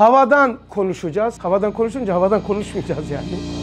Havadan konuşacağız. Havadan konuşunca havadan konuşmayacağız yani.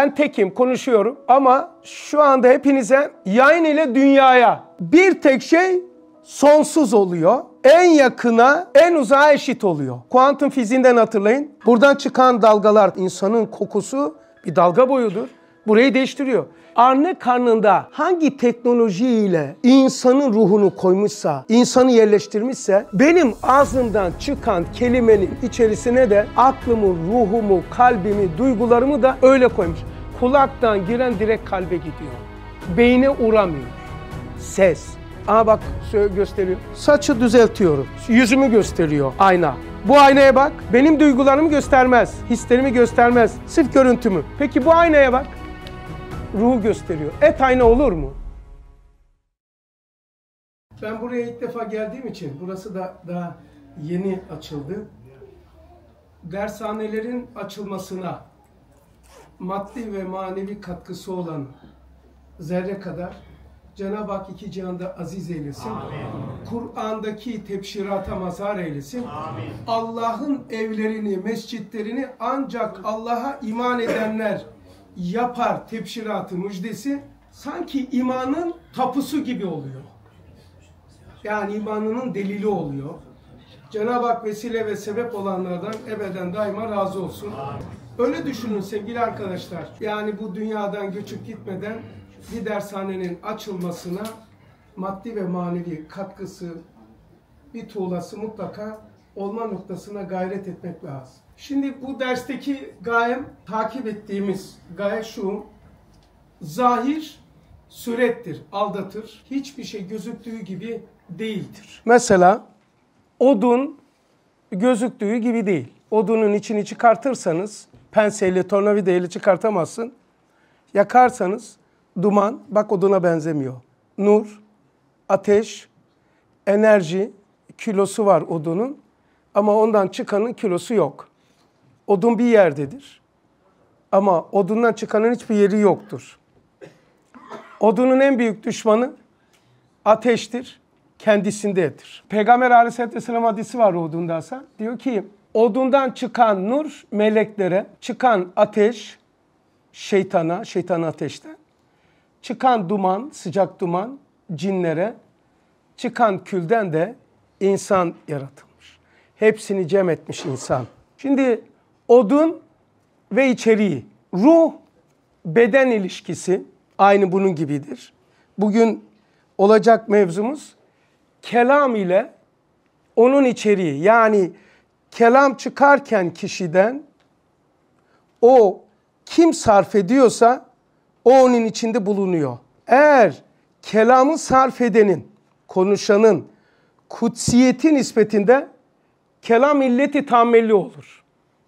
ben tekim konuşuyorum ama şu anda hepinize yayın ile dünyaya bir tek şey sonsuz oluyor. En yakına, en uzağa eşit oluyor. Kuantum fiziğinden hatırlayın. Buradan çıkan dalgalar, insanın kokusu bir dalga boyudur. Burayı değiştiriyor. Anne karnında hangi teknolojiyle insanın ruhunu koymuşsa, insanı yerleştirmişse benim ağzımdan çıkan kelimenin içerisine de aklımı, ruhumu, kalbimi, duygularımı da öyle koymuş. Kulaktan giren direkt kalbe gidiyor. Beyne uğramıyor. Ses. Aa bak gösteriyor. Saçı düzeltiyorum. Yüzümü gösteriyor ayna. Bu aynaya bak. Benim duygularımı göstermez. Hislerimi göstermez. Sırf görüntümü. Peki bu aynaya bak ruhu gösteriyor. Et aynı olur mu? Ben buraya ilk defa geldiğim için burası da daha yeni açıldı. Dershanelerin açılmasına maddi ve manevi katkısı olan zerre kadar Cenab-ı Hak iki cihanda aziz eylesin. Kur'an'daki tepşirata mazhar eylesin. Allah'ın evlerini, mescitlerini ancak Allah'a iman edenler yapar tepşiratı müjdesi sanki imanın tapusu gibi oluyor. Yani imanının delili oluyor. Cenab-ı Hak vesile ve sebep olanlardan ebeden daima razı olsun. Öyle düşünün sevgili arkadaşlar. Yani bu dünyadan göçüp gitmeden bir dershanenin açılmasına maddi ve manevi katkısı, bir tuğlası mutlaka olma noktasına gayret etmek lazım. Şimdi bu dersteki gayem takip ettiğimiz gaye şu. Zahir sürettir, aldatır. Hiçbir şey gözüktüğü gibi değildir. Mesela odun gözüktüğü gibi değil. Odunun içini çıkartırsanız penseyle, tornavideyle çıkartamazsın. Yakarsanız duman, bak oduna benzemiyor. Nur, ateş, enerji kilosu var odunun. Ama ondan çıkanın kilosu yok. Odun bir yerdedir. Ama odundan çıkanın hiçbir yeri yoktur. Odunun en büyük düşmanı ateştir, kendisindedir. Peygamber aleyhisselatü vesselam hadisi var odunda Hasan. Diyor ki odundan çıkan nur meleklere, çıkan ateş şeytana, şeytan ateşten, çıkan duman, sıcak duman cinlere, çıkan külden de insan yaratılmış hepsini cem etmiş insan. Şimdi odun ve içeriği. Ruh beden ilişkisi aynı bunun gibidir. Bugün olacak mevzumuz kelam ile onun içeriği. Yani kelam çıkarken kişiden o kim sarf ediyorsa o onun içinde bulunuyor. Eğer kelamı sarf edenin, konuşanın kutsiyeti nispetinde kelam illeti tamelli olur.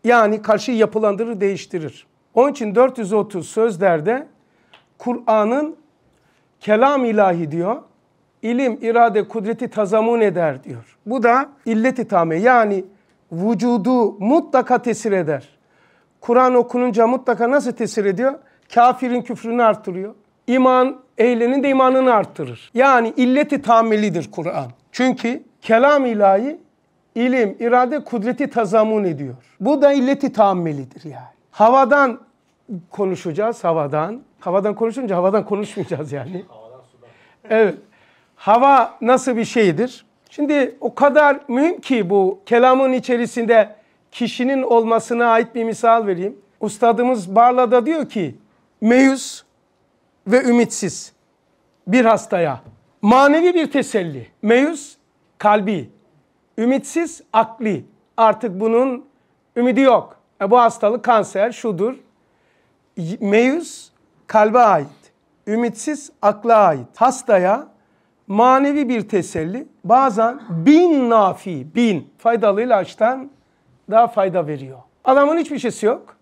Yani karşı yapılandırır, değiştirir. Onun için 430 sözlerde Kur'an'ın kelam ilahi diyor. İlim, irade, kudreti tazamun eder diyor. Bu da illeti tame yani vücudu mutlaka tesir eder. Kur'an okununca mutlaka nasıl tesir ediyor? Kafirin küfrünü artırıyor. İman ehlenin de imanını artırır. Yani illeti tamelidir Kur'an. Çünkü kelam ilahi ilim, irade, kudreti tazamun ediyor. Bu da illeti tahammelidir yani. Havadan konuşacağız, havadan. Havadan konuşunca havadan konuşmayacağız yani. Evet. Hava nasıl bir şeydir? Şimdi o kadar mühim ki bu kelamın içerisinde kişinin olmasına ait bir misal vereyim. Ustadımız Barla'da diyor ki meyus ve ümitsiz bir hastaya manevi bir teselli. Meyus kalbi, Ümitsiz akli. Artık bunun ümidi yok. E bu hastalık kanser şudur. Meyus kalbe ait. Ümitsiz akla ait. Hastaya manevi bir teselli bazen bin nafi, bin faydalı ilaçtan daha fayda veriyor. Adamın hiçbir şeysi yok.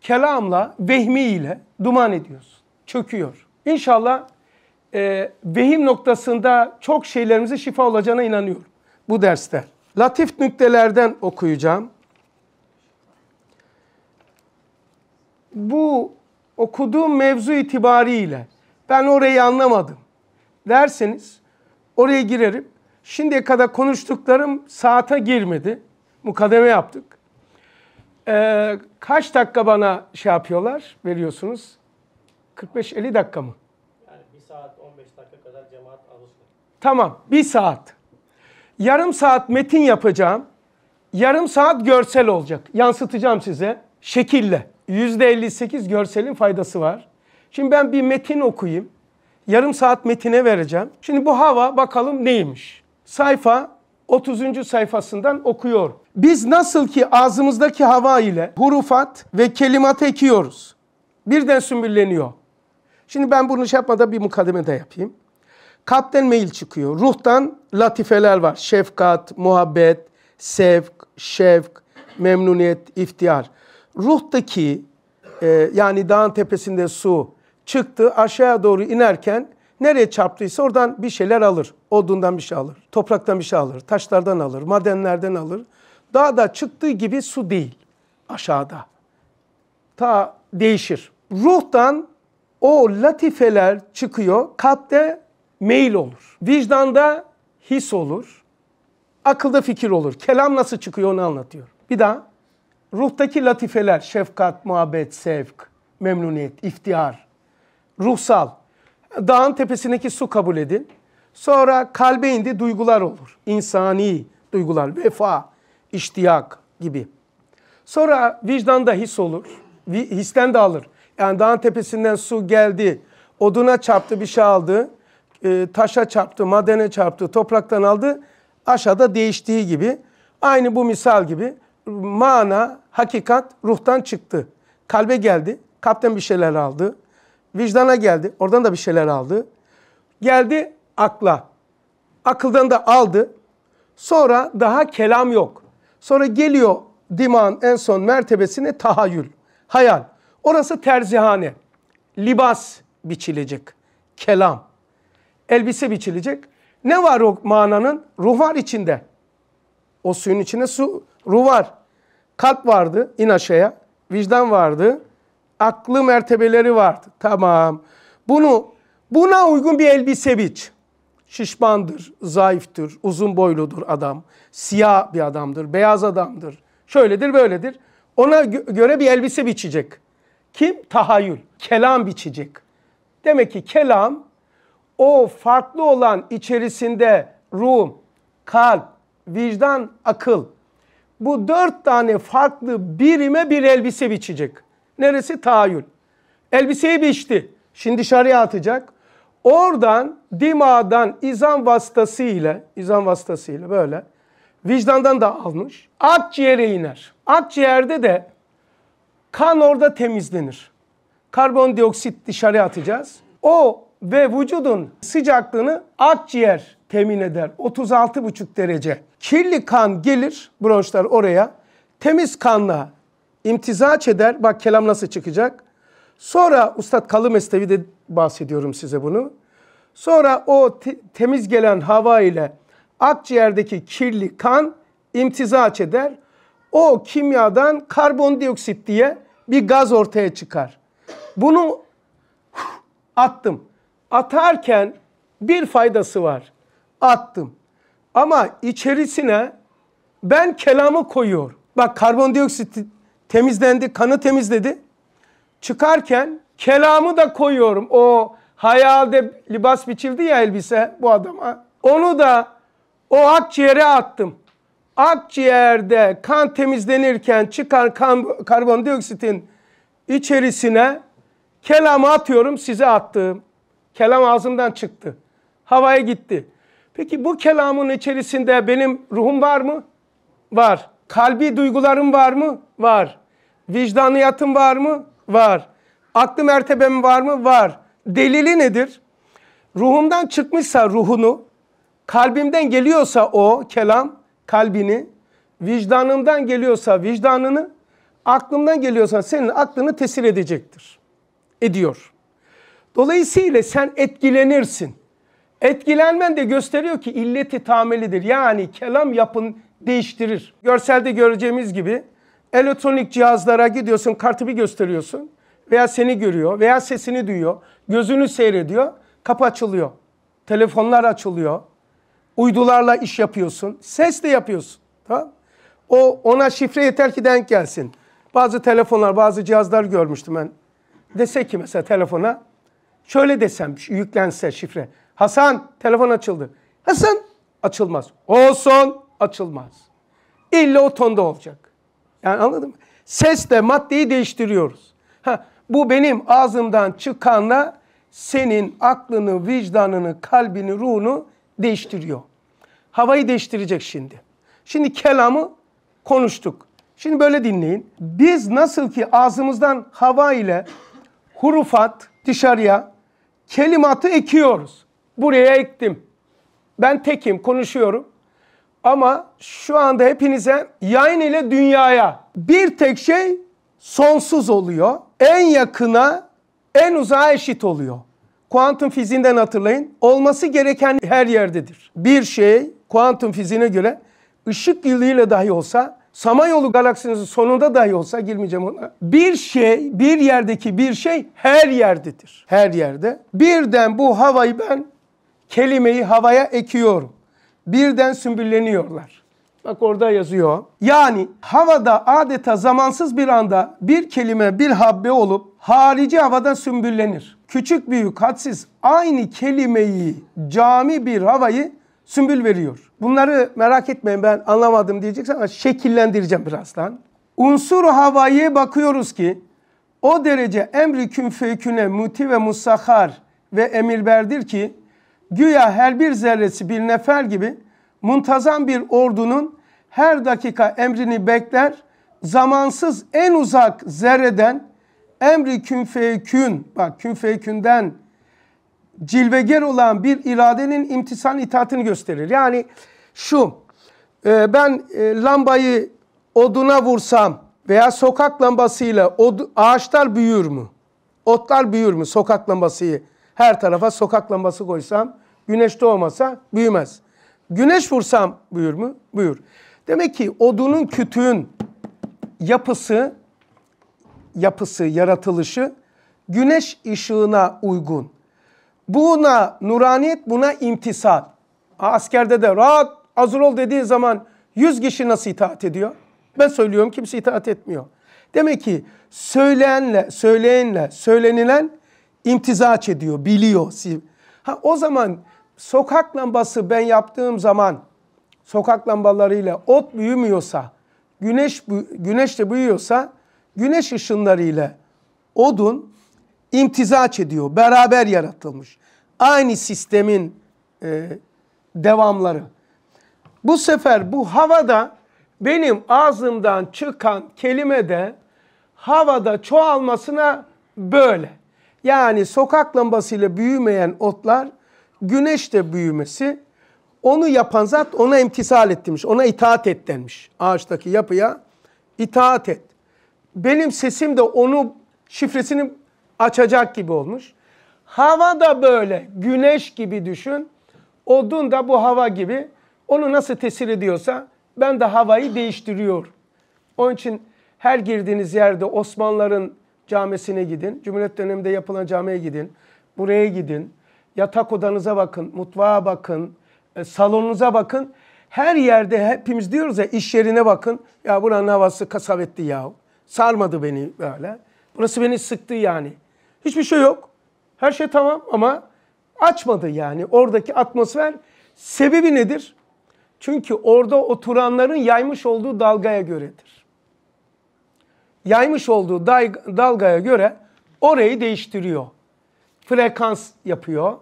Kelamla, vehmiyle duman ediyorsun. Çöküyor. İnşallah e, vehim noktasında çok şeylerimize şifa olacağına inanıyorum bu derste. Latif nüktelerden okuyacağım. Bu okuduğum mevzu itibariyle ben orayı anlamadım derseniz oraya girerim. Şimdiye kadar konuştuklarım saate girmedi. Mukademe yaptık. Ee, kaç dakika bana şey yapıyorlar, veriyorsunuz? 45-50 dakika mı? Yani bir saat 15 dakika kadar cemaat alışır. Tamam, bir saat. Yarım saat metin yapacağım. Yarım saat görsel olacak. Yansıtacağım size şekille. %58 görselin faydası var. Şimdi ben bir metin okuyayım. Yarım saat metine vereceğim. Şimdi bu hava bakalım neymiş? Sayfa 30. sayfasından okuyor. Biz nasıl ki ağzımızdaki hava ile hurufat ve kelimat ekiyoruz. Birden sümbülleniyor. Şimdi ben bunu şey yapmadan bir mukademe de yapayım. Kalpten meyil çıkıyor. Ruhtan latifeler var. Şefkat, muhabbet, sevk, şevk, memnuniyet, iftihar. Ruhtaki e, yani dağın tepesinde su çıktı aşağıya doğru inerken nereye çarptıysa oradan bir şeyler alır. Odundan bir şey alır, topraktan bir şey alır, taşlardan alır, madenlerden alır. Dağda çıktığı gibi su değil aşağıda. Ta değişir. Ruhtan o latifeler çıkıyor. Kalpte meyil olur. Vicdanda his olur. Akılda fikir olur. Kelam nasıl çıkıyor onu anlatıyor. Bir daha. Ruhtaki latifeler, şefkat, muhabbet, sevk, memnuniyet, iftihar, ruhsal. Dağın tepesindeki su kabul edin. Sonra kalbe indi duygular olur. İnsani duygular, vefa, iştiyak gibi. Sonra vicdanda his olur. Histen de alır. Yani dağın tepesinden su geldi, oduna çarptı bir şey aldı e, taşa çarptı, madene çarptı, topraktan aldı. Aşağıda değiştiği gibi. Aynı bu misal gibi mana, hakikat ruhtan çıktı. Kalbe geldi, kalpten bir şeyler aldı. Vicdana geldi, oradan da bir şeyler aldı. Geldi akla. Akıldan da aldı. Sonra daha kelam yok. Sonra geliyor diman, en son mertebesine tahayyül, hayal. Orası terzihane. Libas biçilecek. Kelam elbise biçilecek. Ne var o mananın? Ruh var içinde. O suyun içinde su, ruh var. Kalp vardı in aşağıya. Vicdan vardı. Aklı mertebeleri vardı. Tamam. Bunu buna uygun bir elbise biç. Şişmandır, zayıftır, uzun boyludur adam. Siyah bir adamdır, beyaz adamdır. Şöyledir, böyledir. Ona göre bir elbise biçecek. Kim? Tahayyül. Kelam biçecek. Demek ki kelam o farklı olan içerisinde ruh, kalp, vicdan, akıl. Bu dört tane farklı birime bir elbise biçecek. Neresi? Tahayyül. Elbiseyi biçti. Şimdi dışarıya atacak. Oradan dimadan izan vasıtasıyla, izan vasıtasıyla böyle vicdandan da almış. Akciğere iner. Akciğerde de kan orada temizlenir. Karbondioksit dışarı atacağız. O ve vücudun sıcaklığını akciğer temin eder. 36,5 derece. Kirli kan gelir bronşlar oraya. Temiz kanla imtizaç eder. Bak kelam nasıl çıkacak. Sonra Ustad Kalı Mesnevi de bahsediyorum size bunu. Sonra o te temiz gelen hava ile akciğerdeki kirli kan imtizaç eder. O kimyadan karbondioksit diye bir gaz ortaya çıkar. Bunu attım atarken bir faydası var. Attım. Ama içerisine ben kelamı koyuyor. Bak karbondioksit temizlendi, kanı temizledi. Çıkarken kelamı da koyuyorum. O hayalde libas biçildi ya elbise bu adama. Onu da o akciğere attım. Akciğerde kan temizlenirken çıkan kan, karbondioksitin içerisine kelamı atıyorum size attığım. Kelam ağzımdan çıktı. Havaya gitti. Peki bu kelamın içerisinde benim ruhum var mı? Var. Kalbi duygularım var mı? Var. Vicdaniyatım var mı? Var. Aklı mertebem var mı? Var. Delili nedir? Ruhumdan çıkmışsa ruhunu, kalbimden geliyorsa o kelam kalbini, vicdanımdan geliyorsa vicdanını, aklımdan geliyorsa senin aklını tesir edecektir. Ediyor. Dolayısıyla sen etkilenirsin. Etkilenmen de gösteriyor ki illeti tamelidir. Yani kelam yapın değiştirir. Görselde göreceğimiz gibi elektronik cihazlara gidiyorsun, kartı bir gösteriyorsun veya seni görüyor veya sesini duyuyor, gözünü seyrediyor, kapı açılıyor. Telefonlar açılıyor. Uydularla iş yapıyorsun. ses de yapıyorsun. Tamam? O ona şifre yeter ki denk gelsin. Bazı telefonlar, bazı cihazlar görmüştüm ben. Dese ki mesela telefona Şöyle desem yüklense şifre. Hasan telefon açıldı. Hasan açılmaz. Olsun açılmaz. İlla o tonda olacak. Yani anladın mı? Sesle maddeyi değiştiriyoruz. Ha, bu benim ağzımdan çıkanla senin aklını, vicdanını, kalbini, ruhunu değiştiriyor. Havayı değiştirecek şimdi. Şimdi kelamı konuştuk. Şimdi böyle dinleyin. Biz nasıl ki ağzımızdan hava ile hurufat dışarıya, kelimatı ekiyoruz. Buraya ektim. Ben tekim konuşuyorum. Ama şu anda hepinize yayın ile dünyaya bir tek şey sonsuz oluyor. En yakına en uzağa eşit oluyor. Kuantum fiziğinden hatırlayın. Olması gereken her yerdedir. Bir şey kuantum fiziğine göre ışık yılıyla dahi olsa Samanyolu galaksinin sonunda dahi olsa girmeyeceğim ona. Bir şey, bir yerdeki bir şey her yerdedir. Her yerde. Birden bu havayı ben kelimeyi havaya ekiyorum. Birden sümbülleniyorlar. Bak orada yazıyor. Yani havada adeta zamansız bir anda bir kelime bir habbe olup harici havada sümbüllenir. Küçük büyük hadsiz aynı kelimeyi cami bir havayı sümbül veriyor. Bunları merak etmeyin ben anlamadım diyeceksin ama şekillendireceğim birazdan. Unsuru havayı bakıyoruz ki o derece emri kün feyküne muti ve musahar ve emirberdir ki güya her bir zerresi bir nefer gibi muntazam bir ordunun her dakika emrini bekler zamansız en uzak zerreden emri kün feykü'n bak kün fevkünden cilveger olan bir iradenin imtisan itaatini gösterir. Yani şu. E, ben e, lambayı oduna vursam veya sokak lambasıyla od, ağaçlar büyür mü? Otlar büyür mü sokak lambasıyı? Her tarafa sokak lambası koysam güneş doğmasa büyümez. Güneş vursam büyür mü? Büyür. Demek ki odunun kütüğün yapısı yapısı, yaratılışı güneş ışığına uygun. Buna nuraniyet, buna imtisal. Askerde de rahat Hazır ol dediği zaman 100 kişi nasıl itaat ediyor? Ben söylüyorum kimse itaat etmiyor. Demek ki söyleyenle, söyleyenle, söylenilen imtizaç ediyor, biliyor. Ha, o zaman sokak lambası ben yaptığım zaman sokak lambalarıyla ot büyümüyorsa, güneş, güneş de büyüyorsa güneş ışınlarıyla odun imtizaç ediyor. Beraber yaratılmış. Aynı sistemin e, devamları. Bu sefer bu havada benim ağzımdan çıkan kelime de havada çoğalmasına böyle. Yani sokak lambasıyla büyümeyen otlar güneşte büyümesi onu yapan zat ona imtisal et Ona itaat et denmiş. Ağaçtaki yapıya itaat et. Benim sesim de onu şifresini açacak gibi olmuş. Hava da böyle güneş gibi düşün. Odun da bu hava gibi. Onu nasıl tesir ediyorsa ben de havayı değiştiriyor. Onun için her girdiğiniz yerde Osmanlıların camisine gidin. Cumhuriyet döneminde yapılan camiye gidin. Buraya gidin. Yatak odanıza bakın, mutfağa bakın, e, salonunuza bakın. Her yerde hepimiz diyoruz ya iş yerine bakın. Ya buranın havası kasavetli ya. Sarmadı beni böyle. Burası beni sıktı yani. Hiçbir şey yok. Her şey tamam ama açmadı yani. Oradaki atmosfer sebebi nedir? Çünkü orada oturanların yaymış olduğu dalgaya göredir. Yaymış olduğu dalgaya göre orayı değiştiriyor. Frekans yapıyor.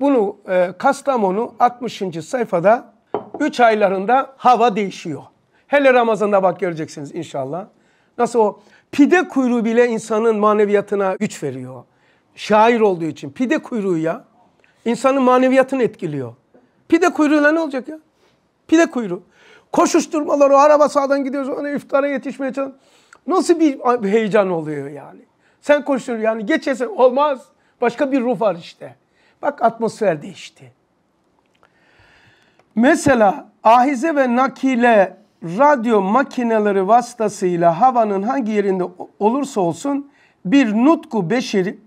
Bunu e, Kastamonu 60. sayfada 3 aylarında hava değişiyor. Hele Ramazan'da bak göreceksiniz inşallah. Nasıl o pide kuyruğu bile insanın maneviyatına güç veriyor. Şair olduğu için pide kuyruğu ya insanın maneviyatını etkiliyor. Pide kuyruğuyla ne olacak ya? Pide kuyruğu. koşuşturmaları, o araba sağdan gidiyoruz. Hani iftara yetişmeye çalış. Nasıl bir heyecan oluyor yani. Sen koşuyorsun yani geçese olmaz. Başka bir ruh var işte. Bak atmosfer değişti. Mesela ahize ve nakile radyo makineleri vasıtasıyla havanın hangi yerinde olursa olsun bir nutku beşeri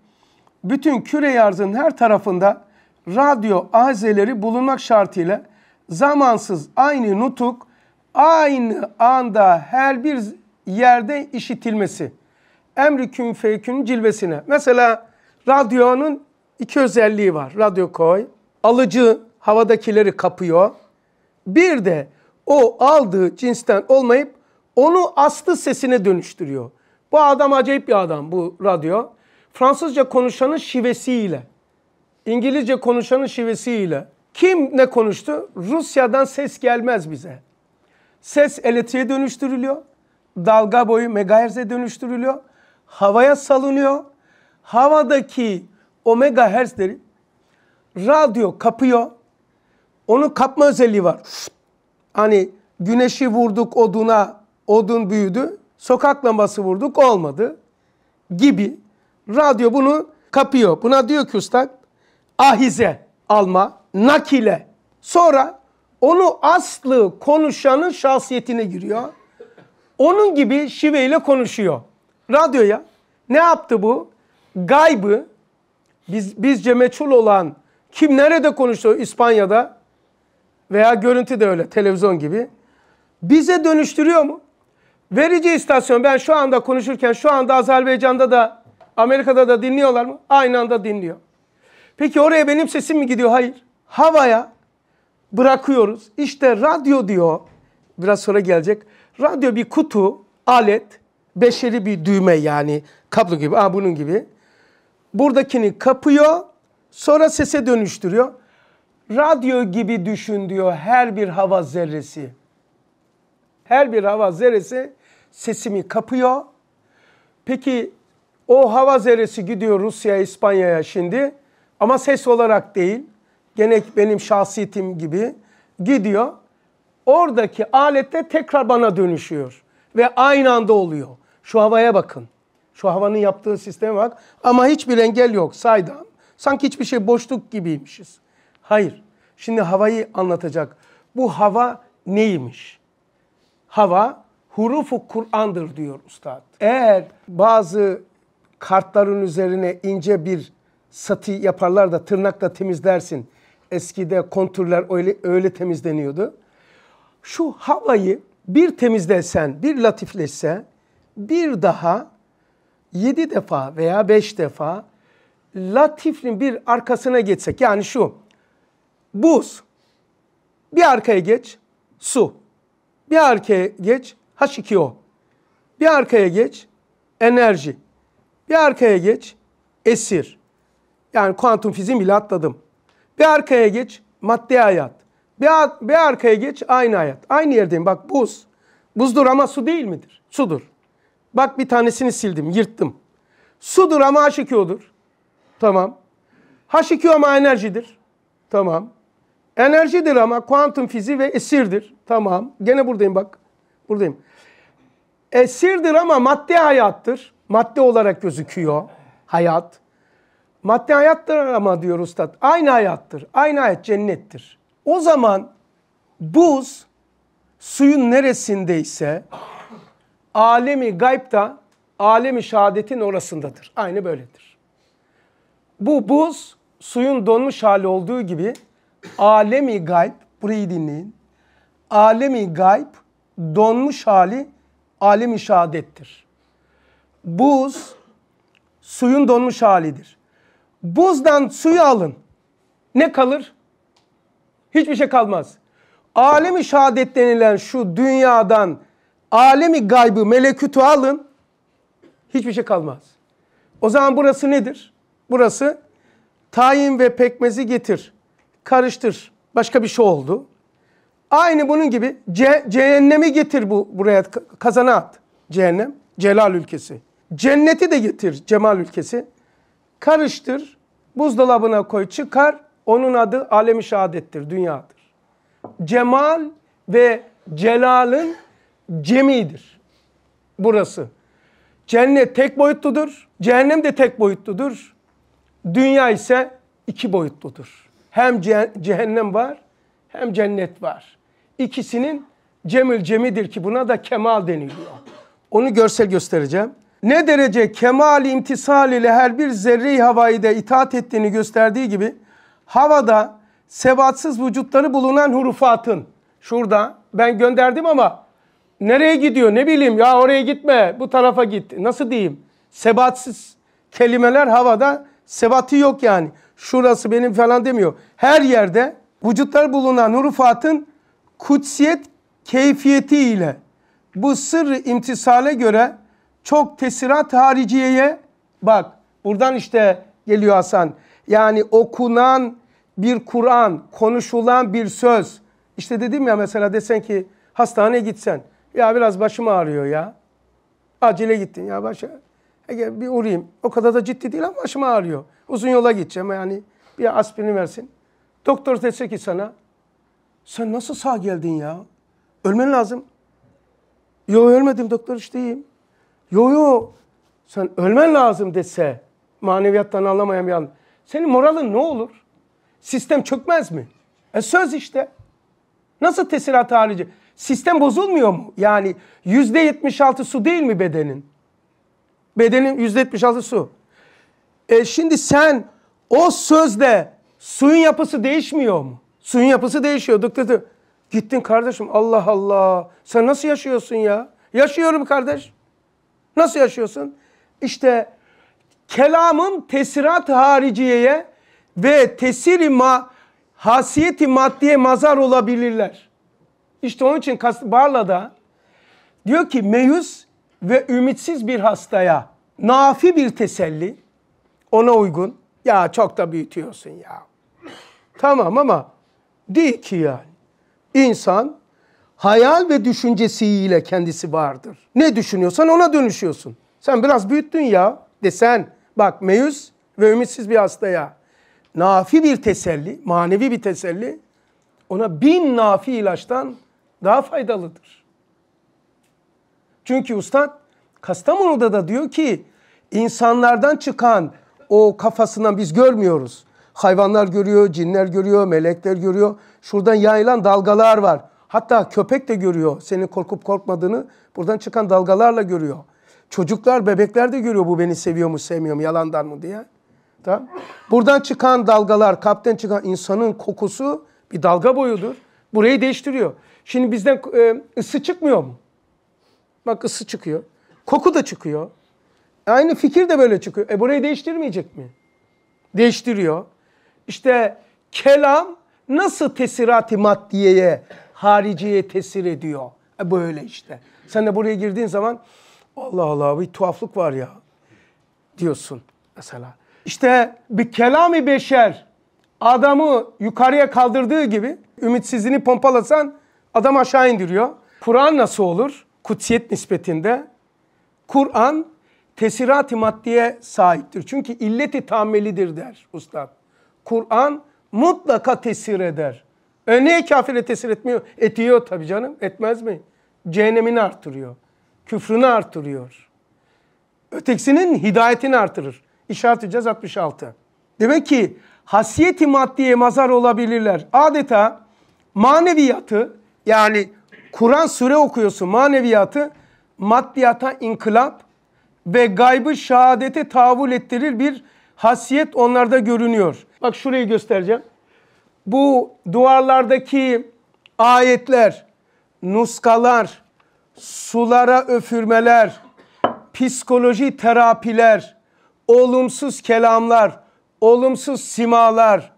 bütün küre arzın her tarafında radyo ahizeleri bulunmak şartıyla zamansız aynı nutuk aynı anda her bir yerde işitilmesi. Emri kün fekün cilvesine. Mesela radyonun iki özelliği var. Radyo koy. Alıcı havadakileri kapıyor. Bir de o aldığı cinsten olmayıp onu astı sesine dönüştürüyor. Bu adam acayip bir adam bu radyo. Fransızca konuşanın şivesiyle, İngilizce konuşanın şivesiyle, kim ne konuştu? Rusya'dan ses gelmez bize. Ses elektriğe dönüştürülüyor. Dalga boyu megahertz'e dönüştürülüyor. Havaya salınıyor. Havadaki o megahertzleri radyo kapıyor. Onun kapma özelliği var. Hani güneşi vurduk oduna, odun büyüdü. Sokak lambası vurduk olmadı gibi. Radyo bunu kapıyor. Buna diyor ki usta ahize alma nakile. Sonra onu aslı konuşanın şahsiyetine giriyor. Onun gibi şiveyle konuşuyor. Radyoya ne yaptı bu? Gaybı biz, bizce meçhul olan kim nerede konuştu İspanya'da veya görüntü de öyle televizyon gibi. Bize dönüştürüyor mu? Verici istasyon ben şu anda konuşurken şu anda Azerbaycan'da da Amerika'da da dinliyorlar mı? Aynı anda dinliyor. Peki oraya benim sesim mi gidiyor? Hayır havaya bırakıyoruz. İşte radyo diyor, biraz sonra gelecek. Radyo bir kutu, alet, beşeri bir düğme yani kablo gibi, aa bunun gibi. Buradakini kapıyor, sonra sese dönüştürüyor. Radyo gibi düşün diyor her bir hava zerresi. Her bir hava zerresi sesimi kapıyor. Peki o hava zerresi gidiyor Rusya'ya, İspanya'ya şimdi ama ses olarak değil. Gene benim şahsiyetim gibi gidiyor. Oradaki alette tekrar bana dönüşüyor. Ve aynı anda oluyor. Şu havaya bakın. Şu havanın yaptığı sisteme bak. Ama hiçbir engel yok saydam. Sanki hiçbir şey boşluk gibiymişiz. Hayır. Şimdi havayı anlatacak. Bu hava neymiş? Hava hurufu Kur'an'dır diyor ustad. Eğer bazı kartların üzerine ince bir sati yaparlar da tırnakla temizlersin. Eskide kontürler öyle, öyle temizleniyordu. Şu havayı bir temizlesen, bir latifleşse bir daha yedi defa veya beş defa latifin bir arkasına geçsek. Yani şu buz bir arkaya geç su bir arkaya geç H2O bir arkaya geç enerji bir arkaya geç esir. Yani kuantum fiziği bile atladım. Bir arkaya geç maddi hayat. Bir, bir arkaya geç aynı hayat. Aynı yerdeyim bak buz. Buzdur ama su değil midir? Sudur. Bak bir tanesini sildim yırttım. Sudur ama H2O'dur. Tamam. H2O ama enerjidir. Tamam. Enerjidir ama kuantum fiziği ve esirdir. Tamam. Gene buradayım bak. Buradayım. Esirdir ama madde hayattır. Madde olarak gözüküyor hayat. Maddi hayattır ama diyor ustad. Aynı hayattır. Aynı hayat cennettir. O zaman buz suyun neresindeyse alemi gayb da alemi şehadetin orasındadır. Aynı böyledir. Bu buz suyun donmuş hali olduğu gibi alemi gayb burayı dinleyin. Alemi gayb donmuş hali alemi şehadettir. Buz suyun donmuş halidir. Buzdan suyu alın. Ne kalır? Hiçbir şey kalmaz. Alemi şehadet denilen şu dünyadan alemi gaybı, melekütü alın. Hiçbir şey kalmaz. O zaman burası nedir? Burası tayin ve pekmezi getir. Karıştır. Başka bir şey oldu. Aynı bunun gibi ce cehennemi getir bu buraya kazana at. Cehennem, Celal ülkesi. Cenneti de getir Cemal ülkesi. Karıştır, buzdolabına koy, çıkar. Onun adı alemi şehadettir, dünyadır. Cemal ve celalın cemidir. Burası. Cennet tek boyutludur. Cehennem de tek boyutludur. Dünya ise iki boyutludur. Hem cehennem var hem cennet var. İkisinin cemül cemidir ki buna da kemal deniliyor. Onu görsel göstereceğim ne derece kemal imtisal ile her bir zerre havayı da itaat ettiğini gösterdiği gibi havada sebatsız vücutları bulunan hurufatın şurada ben gönderdim ama nereye gidiyor ne bileyim ya oraya gitme bu tarafa git nasıl diyeyim sebatsız kelimeler havada sebati yok yani şurası benim falan demiyor her yerde vücutlar bulunan hurufatın kutsiyet keyfiyeti ile bu sır imtisale göre çok tesirat hariciyeye bak buradan işte geliyor Hasan. Yani okunan bir Kur'an, konuşulan bir söz. İşte dedim ya mesela desen ki hastaneye gitsen. Ya biraz başım ağrıyor ya. Acile gittin ya başa. Ege bir uğrayayım. O kadar da ciddi değil ama başım ağrıyor. Uzun yola gideceğim yani. Bir aspirin versin. Doktor dese ki sana. Sen nasıl sağ geldin ya? Ölmen lazım. Yo ölmedim doktor işte iyiyim yo yo sen ölmen lazım dese maneviyattan anlamayan bir an Senin moralin ne olur? Sistem çökmez mi? E söz işte. Nasıl tesirat harici? Sistem bozulmuyor mu? Yani yüzde yetmiş altı su değil mi bedenin? Bedenin yüzde yetmiş altı su. E şimdi sen o sözde suyun yapısı değişmiyor mu? Suyun yapısı değişiyor. Doktor gittin kardeşim Allah Allah sen nasıl yaşıyorsun ya? Yaşıyorum kardeş. Nasıl yaşıyorsun? İşte kelamın tesirat hariciyeye ve tesiri ma hasiyeti maddiye mazar olabilirler. İşte onun için Barla da diyor ki meyus ve ümitsiz bir hastaya nafi bir teselli ona uygun. Ya çok da büyütüyorsun ya. Tamam ama değil ki yani. İnsan hayal ve düşüncesiyle kendisi vardır. Ne düşünüyorsan ona dönüşüyorsun. Sen biraz büyüttün ya desen bak meyus ve ümitsiz bir hastaya nafi bir teselli, manevi bir teselli ona bin nafi ilaçtan daha faydalıdır. Çünkü ustad Kastamonu'da da diyor ki insanlardan çıkan o kafasından biz görmüyoruz. Hayvanlar görüyor, cinler görüyor, melekler görüyor. Şuradan yayılan dalgalar var. Hatta köpek de görüyor senin korkup korkmadığını buradan çıkan dalgalarla görüyor. Çocuklar, bebekler de görüyor bu beni seviyor mu sevmiyor mu yalandan mı diye. Tamam. Buradan çıkan dalgalar, kapten çıkan insanın kokusu bir dalga boyudur. Burayı değiştiriyor. Şimdi bizden e, ısı çıkmıyor mu? Bak ısı çıkıyor. Koku da çıkıyor. Aynı fikir de böyle çıkıyor. E burayı değiştirmeyecek mi? Değiştiriyor. İşte kelam nasıl tesirati maddiyeye hariciye tesir ediyor. E böyle işte. Sen de buraya girdiğin zaman Allah Allah bir tuhaflık var ya diyorsun mesela. İşte bir kelami beşer adamı yukarıya kaldırdığı gibi ümitsizliğini pompalasan adam aşağı indiriyor. Kur'an nasıl olur? Kutsiyet nispetinde. Kur'an tesirati maddiye sahiptir. Çünkü illeti tamelidir der ustad. Kur'an mutlaka tesir eder. E niye kafire tesir etmiyor? Etiyor tabii canım. Etmez mi? Cehennemini artırıyor. Küfrünü artırıyor. Ötekisinin hidayetini artırır. İşaret edeceğiz 66. Demek ki hasiyeti maddiye mazar olabilirler. Adeta maneviyatı yani Kur'an süre okuyorsun maneviyatı maddiyata inkılap ve gaybı şehadete tavul ettirir bir hasiyet onlarda görünüyor. Bak şurayı göstereceğim bu duvarlardaki ayetler, nuskalar, sulara öfürmeler, psikoloji terapiler, olumsuz kelamlar, olumsuz simalar,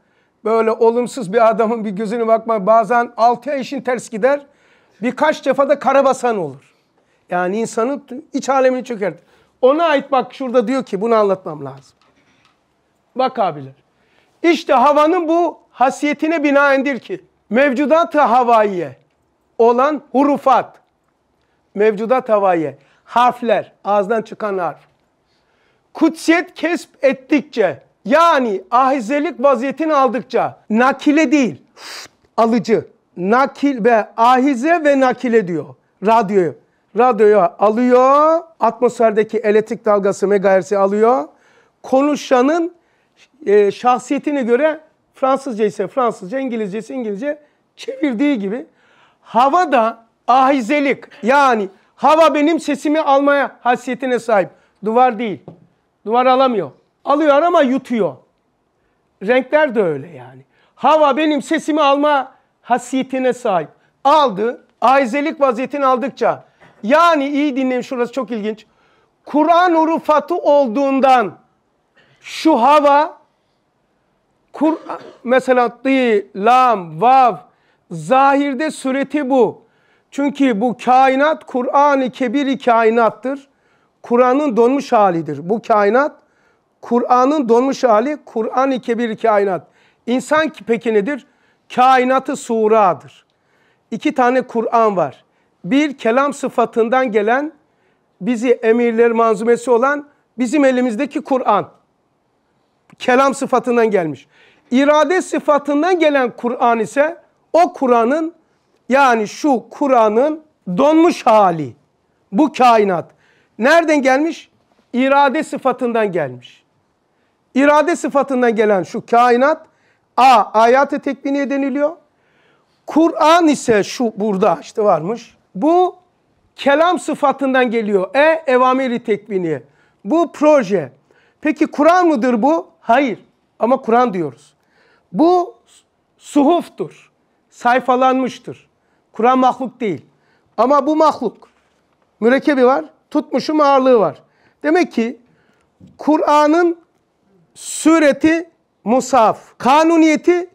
böyle olumsuz bir adamın bir gözünü bakma bazen altı eşin ters gider, birkaç defa da karabasan olur. Yani insanın iç alemini çöker. Ona ait bak şurada diyor ki bunu anlatmam lazım. Bak abiler. İşte havanın bu hasiyetine binaendir ki mevcudat-ı havaiye olan hurufat, mevcudat havaiye, harfler, ağızdan çıkan harf, kutsiyet kesp ettikçe yani ahizelik vaziyetini aldıkça nakile değil alıcı nakil ve ahize ve nakile diyor radyoyu. radyoya alıyor atmosferdeki elektrik dalgası megahertz'i alıyor konuşanın e, şahsiyetine göre Fransızca ise Fransızca, İngilizce ise İngilizce çevirdiği gibi hava da ahizelik yani hava benim sesimi almaya hassiyetine sahip. Duvar değil. Duvar alamıyor. Alıyor ama yutuyor. Renkler de öyle yani. Hava benim sesimi alma hassiyetine sahip. Aldı. Ahizelik vaziyetini aldıkça. Yani iyi dinleyin şurası çok ilginç. Kur'an urufatı olduğundan şu hava Kur mesela di, lam, vav zahirde sureti bu. Çünkü bu kainat Kur'an-ı Kebir-i kainattır. Kur'an'ın donmuş halidir. Bu kainat Kur'an'ın donmuş hali Kur'an-ı kebir kainat. İnsan ki peki nedir? Kainatı suradır. İki tane Kur'an var. Bir kelam sıfatından gelen bizi emirler manzumesi olan bizim elimizdeki Kur'an kelam sıfatından gelmiş. İrade sıfatından gelen Kur'an ise o Kur'an'ın yani şu Kur'an'ın donmuş hali. Bu kainat. Nereden gelmiş? İrade sıfatından gelmiş. İrade sıfatından gelen şu kainat A ayate ı deniliyor. Kur'an ise şu burada işte varmış. Bu kelam sıfatından geliyor. E evameli tekviniye. Bu proje. Peki Kur'an mıdır bu? Hayır ama Kur'an diyoruz. Bu suhuftur. Sayfalanmıştır. Kur'an mahluk değil. Ama bu mahluk. Mürekkebi var, tutmuşum ağırlığı var. Demek ki Kur'an'ın sureti musaf, kanuniyeti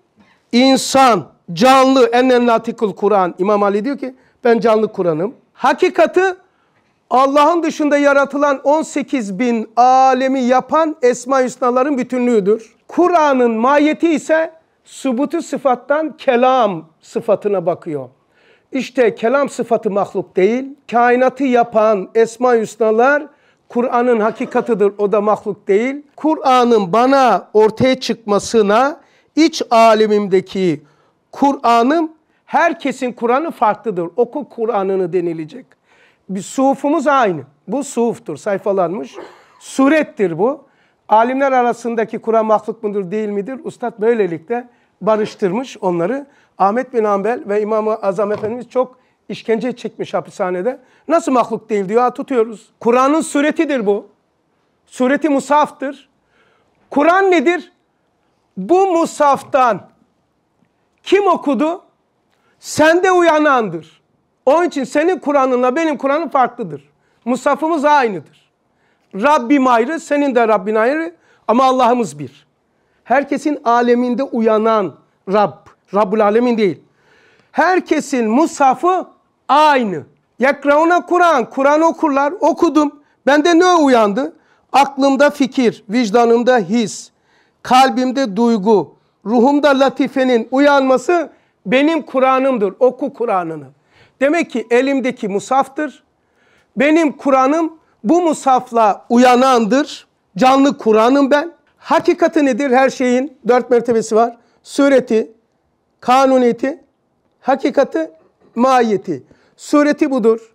insan, canlı. En enlatikul Kur'an. İmam Ali diyor ki ben canlı Kur'an'ım. Hakikatı Allah'ın dışında yaratılan 18 bin alemi yapan Esma-i Hüsnaların bütünlüğüdür. Kur'an'ın mahiyeti ise subutu sıfattan kelam sıfatına bakıyor. İşte kelam sıfatı mahluk değil, kainatı yapan Esma-i Hüsnalar Kur'an'ın hakikatıdır, o da mahluk değil. Kur'an'ın bana ortaya çıkmasına iç alemimdeki Kur'an'ım herkesin Kur'an'ı farklıdır. Oku Kur'an'ını denilecek bir sufumuz aynı. Bu suftur, sayfalanmış. Surettir bu. Alimler arasındaki Kur'an mahluk mudur değil midir? Ustad böylelikle barıştırmış onları. Ahmet bin Ambel ve İmam-ı Azam Efendimiz çok işkence çekmiş hapishanede. Nasıl mahluk değil diyor, tutuyoruz. Kur'an'ın suretidir bu. Sureti musaftır. Kur'an nedir? Bu musaftan kim okudu? Sende uyanandır. Onun için senin Kur'an'ınla benim Kur'an'ım farklıdır. Musafımız aynıdır. Rabbim ayrı, senin de Rabbin ayrı ama Allah'ımız bir. Herkesin aleminde uyanan Rab, Rabbul Alemin değil. Herkesin musafı aynı. Yakrauna Kur'an, Kur'an okurlar, okudum. Bende ne uyandı? Aklımda fikir, vicdanımda his, kalbimde duygu, ruhumda latifenin uyanması benim Kur'an'ımdır. Oku Kur'an'ını. Demek ki elimdeki musaftır. Benim Kur'an'ım bu musafla uyanandır. Canlı Kur'an'ım ben. Hakikati nedir her şeyin? Dört mertebesi var. Sureti, kanuniyeti, hakikati, maiyeti. Sureti budur.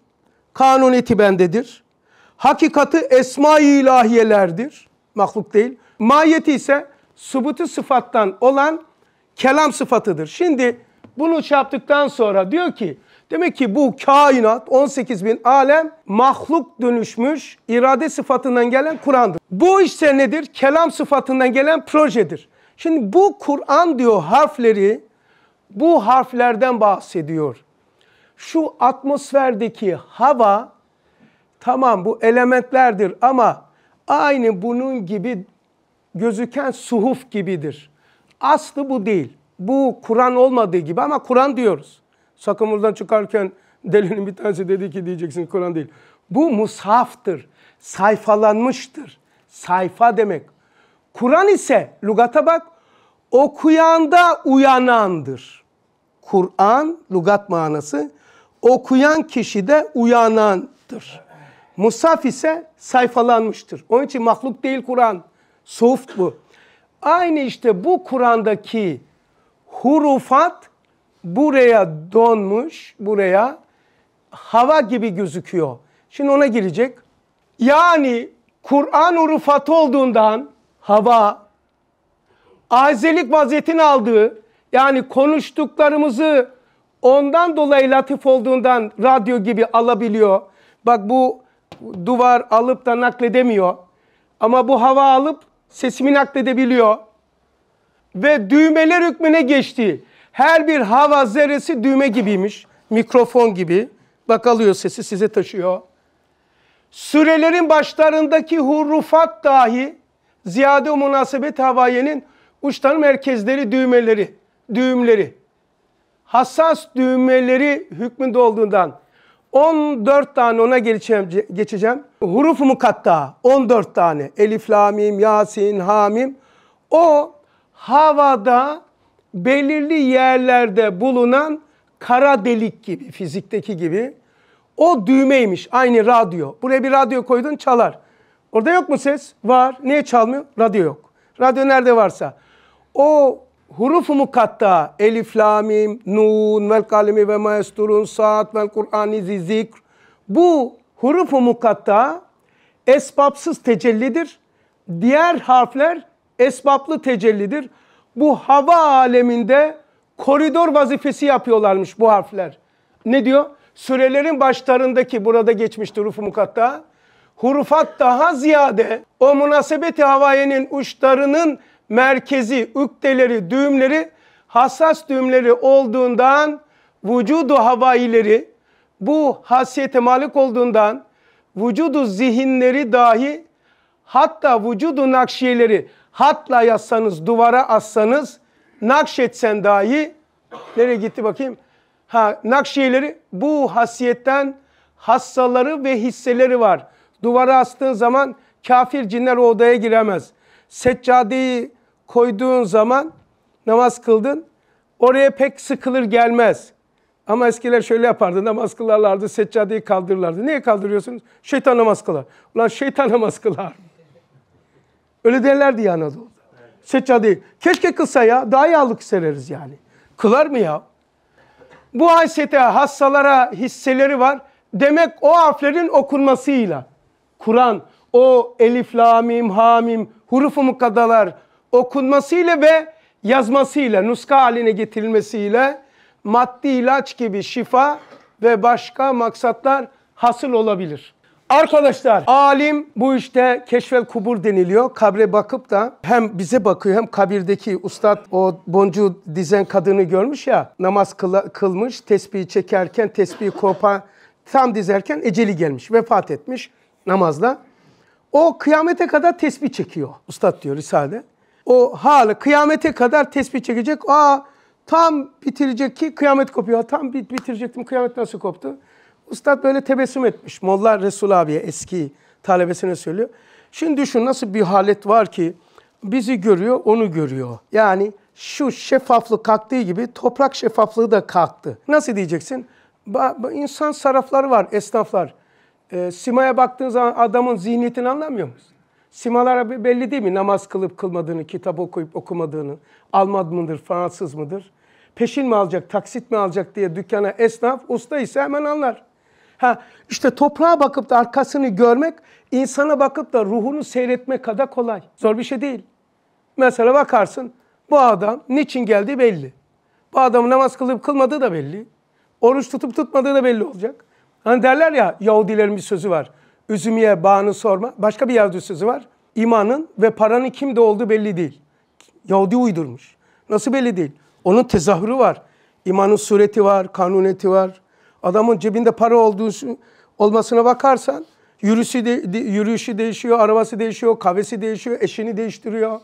Kanuniyeti bendedir. Hakikati esma-i ilahiyelerdir. Mahluk değil. Maiyeti ise subutu sıfattan olan kelam sıfatıdır. Şimdi bunu şey sonra diyor ki Demek ki bu kainat 18 bin alem mahluk dönüşmüş irade sıfatından gelen Kur'an'dır. Bu işte nedir? Kelam sıfatından gelen projedir. Şimdi bu Kur'an diyor harfleri bu harflerden bahsediyor. Şu atmosferdeki hava tamam bu elementlerdir ama aynı bunun gibi gözüken suhuf gibidir. Aslı bu değil. Bu Kur'an olmadığı gibi ama Kur'an diyoruz. Sakamurdan çıkarken delinin bir tanesi dedi ki diyeceksin Kur'an değil. Bu mushaftır. Sayfalanmıştır. Sayfa demek. Kur'an ise lugata bak okuyanda uyanandır. Kur'an lugat manası okuyan kişi de uyanandır. Musaf ise sayfalanmıştır. Onun için mahluk değil Kur'an. Suft bu. Aynı işte bu Kur'an'daki hurufat buraya donmuş, buraya hava gibi gözüküyor. Şimdi ona girecek. Yani Kur'an urufat olduğundan hava, azilik vaziyetini aldığı, yani konuştuklarımızı ondan dolayı latif olduğundan radyo gibi alabiliyor. Bak bu duvar alıp da nakledemiyor. Ama bu hava alıp sesimi nakledebiliyor. Ve düğmeler hükmüne geçti. Her bir hava zerresi düğme gibiymiş. Mikrofon gibi. bakalıyor sesi size taşıyor. Sürelerin başlarındaki hurufat dahi ziyade münasebet havayenin uçtan merkezleri düğmeleri, düğümleri. Hassas düğmeleri hükmünde olduğundan 14 tane ona geçeceğim. geçeceğim. Huruf mukatta 14 tane. Elif, Lamim, Yasin, Hamim. O havada belirli yerlerde bulunan kara delik gibi, fizikteki gibi o düğmeymiş. Aynı radyo. Buraya bir radyo koydun çalar. Orada yok mu ses? Var. Niye çalmıyor? Radyo yok. Radyo nerede varsa. O huruf-u mukatta elif, lamim, nun, vel kalemi ve maesturun, saat, vel kur'ani zikr. Bu huruf-u mukatta esbapsız tecellidir. Diğer harfler esbaplı tecellidir bu hava aleminde koridor vazifesi yapıyorlarmış bu harfler. Ne diyor? Sürelerin başlarındaki burada geçmişti rufu mukatta. Hurufat daha ziyade o münasebeti havayenin uçlarının merkezi, ükteleri, düğümleri hassas düğümleri olduğundan vücudu havaileri bu hasiyete malik olduğundan vücudu zihinleri dahi hatta vücudu nakşiyeleri hatla yazsanız, duvara assanız, nakşetsen dahi nereye gitti bakayım? Ha, nakşiyeleri bu hasiyetten hassaları ve hisseleri var. Duvara astığın zaman kafir cinler o odaya giremez. Seccadeyi koyduğun zaman namaz kıldın. Oraya pek sıkılır gelmez. Ama eskiler şöyle yapardı. Namaz kılarlardı, seccadeyi kaldırırlardı. Niye kaldırıyorsunuz? Şeytan namaz kılar. Ulan şeytan namaz kılar. Öyle derlerdi ya Anadolu'da. Evet. Seccade. Keşke kılsa ya. Daha yağlı sereriz yani. Kılar mı ya? Bu haysiyete, hassalara hisseleri var. Demek o harflerin okunmasıyla. Kur'an, o elif, lamim, hamim, huruf-u okunmasıyla ve yazmasıyla, nuska haline getirilmesiyle maddi ilaç gibi şifa ve başka maksatlar hasıl olabilir. Arkadaşlar alim bu işte keşfel kubur deniliyor. Kabre bakıp da hem bize bakıyor hem kabirdeki ustad o boncuğu dizen kadını görmüş ya namaz kıla, kılmış tesbihi çekerken tesbihi kopa tam dizerken eceli gelmiş vefat etmiş namazda. O kıyamete kadar tesbih çekiyor ustad diyor Risale. O hala kıyamete kadar tesbih çekecek. Aa tam bitirecek ki kıyamet kopuyor. Tam bit bitirecektim kıyamet nasıl koptu? Ustad böyle tebessüm etmiş. Molla Resul abiye eski talebesine söylüyor. Şimdi düşün nasıl bir halet var ki bizi görüyor, onu görüyor. Yani şu şeffaflık kalktığı gibi toprak şeffaflığı da kalktı. Nasıl diyeceksin? İnsan insan sarafları var, esnaflar. E, simaya baktığın zaman adamın zihniyetini anlamıyor musun? Simalara belli değil mi? Namaz kılıp kılmadığını, kitap okuyup okumadığını, Alman mıdır, Fransız mıdır? Peşin mi alacak, taksit mi alacak diye dükkana esnaf, usta ise hemen anlar. Ha, işte toprağa bakıp da arkasını görmek, insana bakıp da ruhunu seyretmek kadar kolay. Zor bir şey değil. Mesela bakarsın, bu adam niçin geldi belli. Bu adamın namaz kılıp kılmadığı da belli. Oruç tutup tutmadığı da belli olacak. Hani derler ya, Yahudilerin bir sözü var. Üzümye bağını sorma. Başka bir Yahudi sözü var. İmanın ve paranın kimde olduğu belli değil. Yahudi uydurmuş. Nasıl belli değil? Onun tezahürü var. İmanın sureti var, kanuneti var, Adamın cebinde para olduğu olmasına bakarsan yürüyüşü, de, yürüyüşü değişiyor, arabası değişiyor, kahvesi değişiyor, eşini değiştiriyor.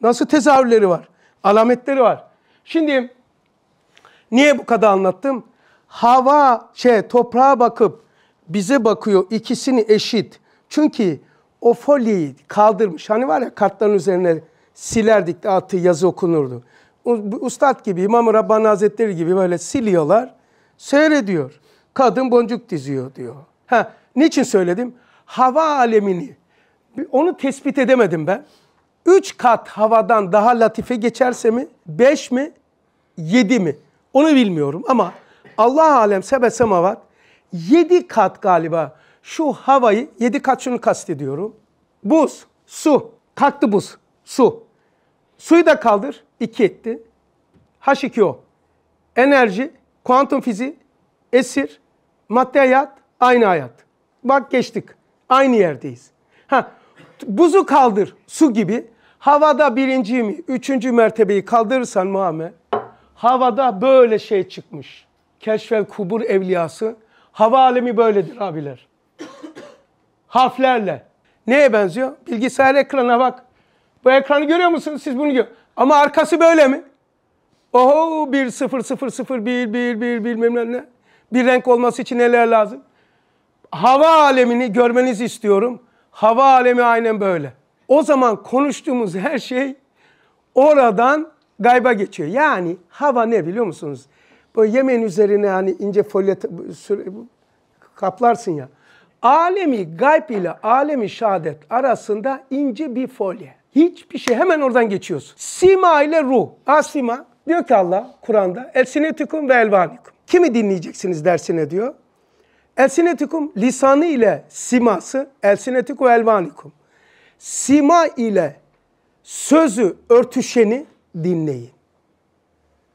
Nasıl tezahürleri var, alametleri var. Şimdi niye bu kadar anlattım? Hava, şey, toprağa bakıp bize bakıyor ikisini eşit. Çünkü o folyeyi kaldırmış. Hani var ya kartların üzerine silerdik de atı yazı okunurdu. Ustad gibi, İmam-ı Rabbani Hazretleri gibi böyle siliyorlar seyrediyor. Kadın boncuk diziyor diyor. Ha, niçin söyledim? Hava alemini, onu tespit edemedim ben. Üç kat havadan daha latife geçerse mi? Beş mi? Yedi mi? Onu bilmiyorum ama Allah alem sebe semavat yedi kat galiba şu havayı, yedi kat şunu kastediyorum. Buz, su, kalktı buz, su. Suyu da kaldır, iki etti. H2O. Enerji, kuantum fiziği, esir, madde hayat, aynı hayat. Bak geçtik. Aynı yerdeyiz. Ha, buzu kaldır su gibi. Havada birinci mi, üçüncü mertebeyi kaldırırsan Muhammed, havada böyle şey çıkmış. Keşfel kubur evliyası. Hava alemi böyledir abiler. Harflerle. Neye benziyor? Bilgisayar ekrana bak. Bu ekranı görüyor musunuz? Siz bunu gör. Ama arkası böyle mi? Oho bir sıfır sıfır sıfır bir bir bir bilmem ne. Bir renk olması için neler lazım? Hava alemini görmenizi istiyorum. Hava alemi aynen böyle. O zaman konuştuğumuz her şey oradan gayba geçiyor. Yani hava ne biliyor musunuz? bu yemeğin üzerine hani ince folyo kaplarsın ya. Alemi gayb ile alemi şadet arasında ince bir folye. Hiçbir şey hemen oradan geçiyorsun. Sima ile ruh. asima Diyor ki Allah Kur'an'da elsinetikum ve elvanikum. Kimi dinleyeceksiniz dersine diyor. Elsinetikum lisanı ile siması elsinetikum ve elvanikum. Sima ile sözü örtüşeni dinleyin.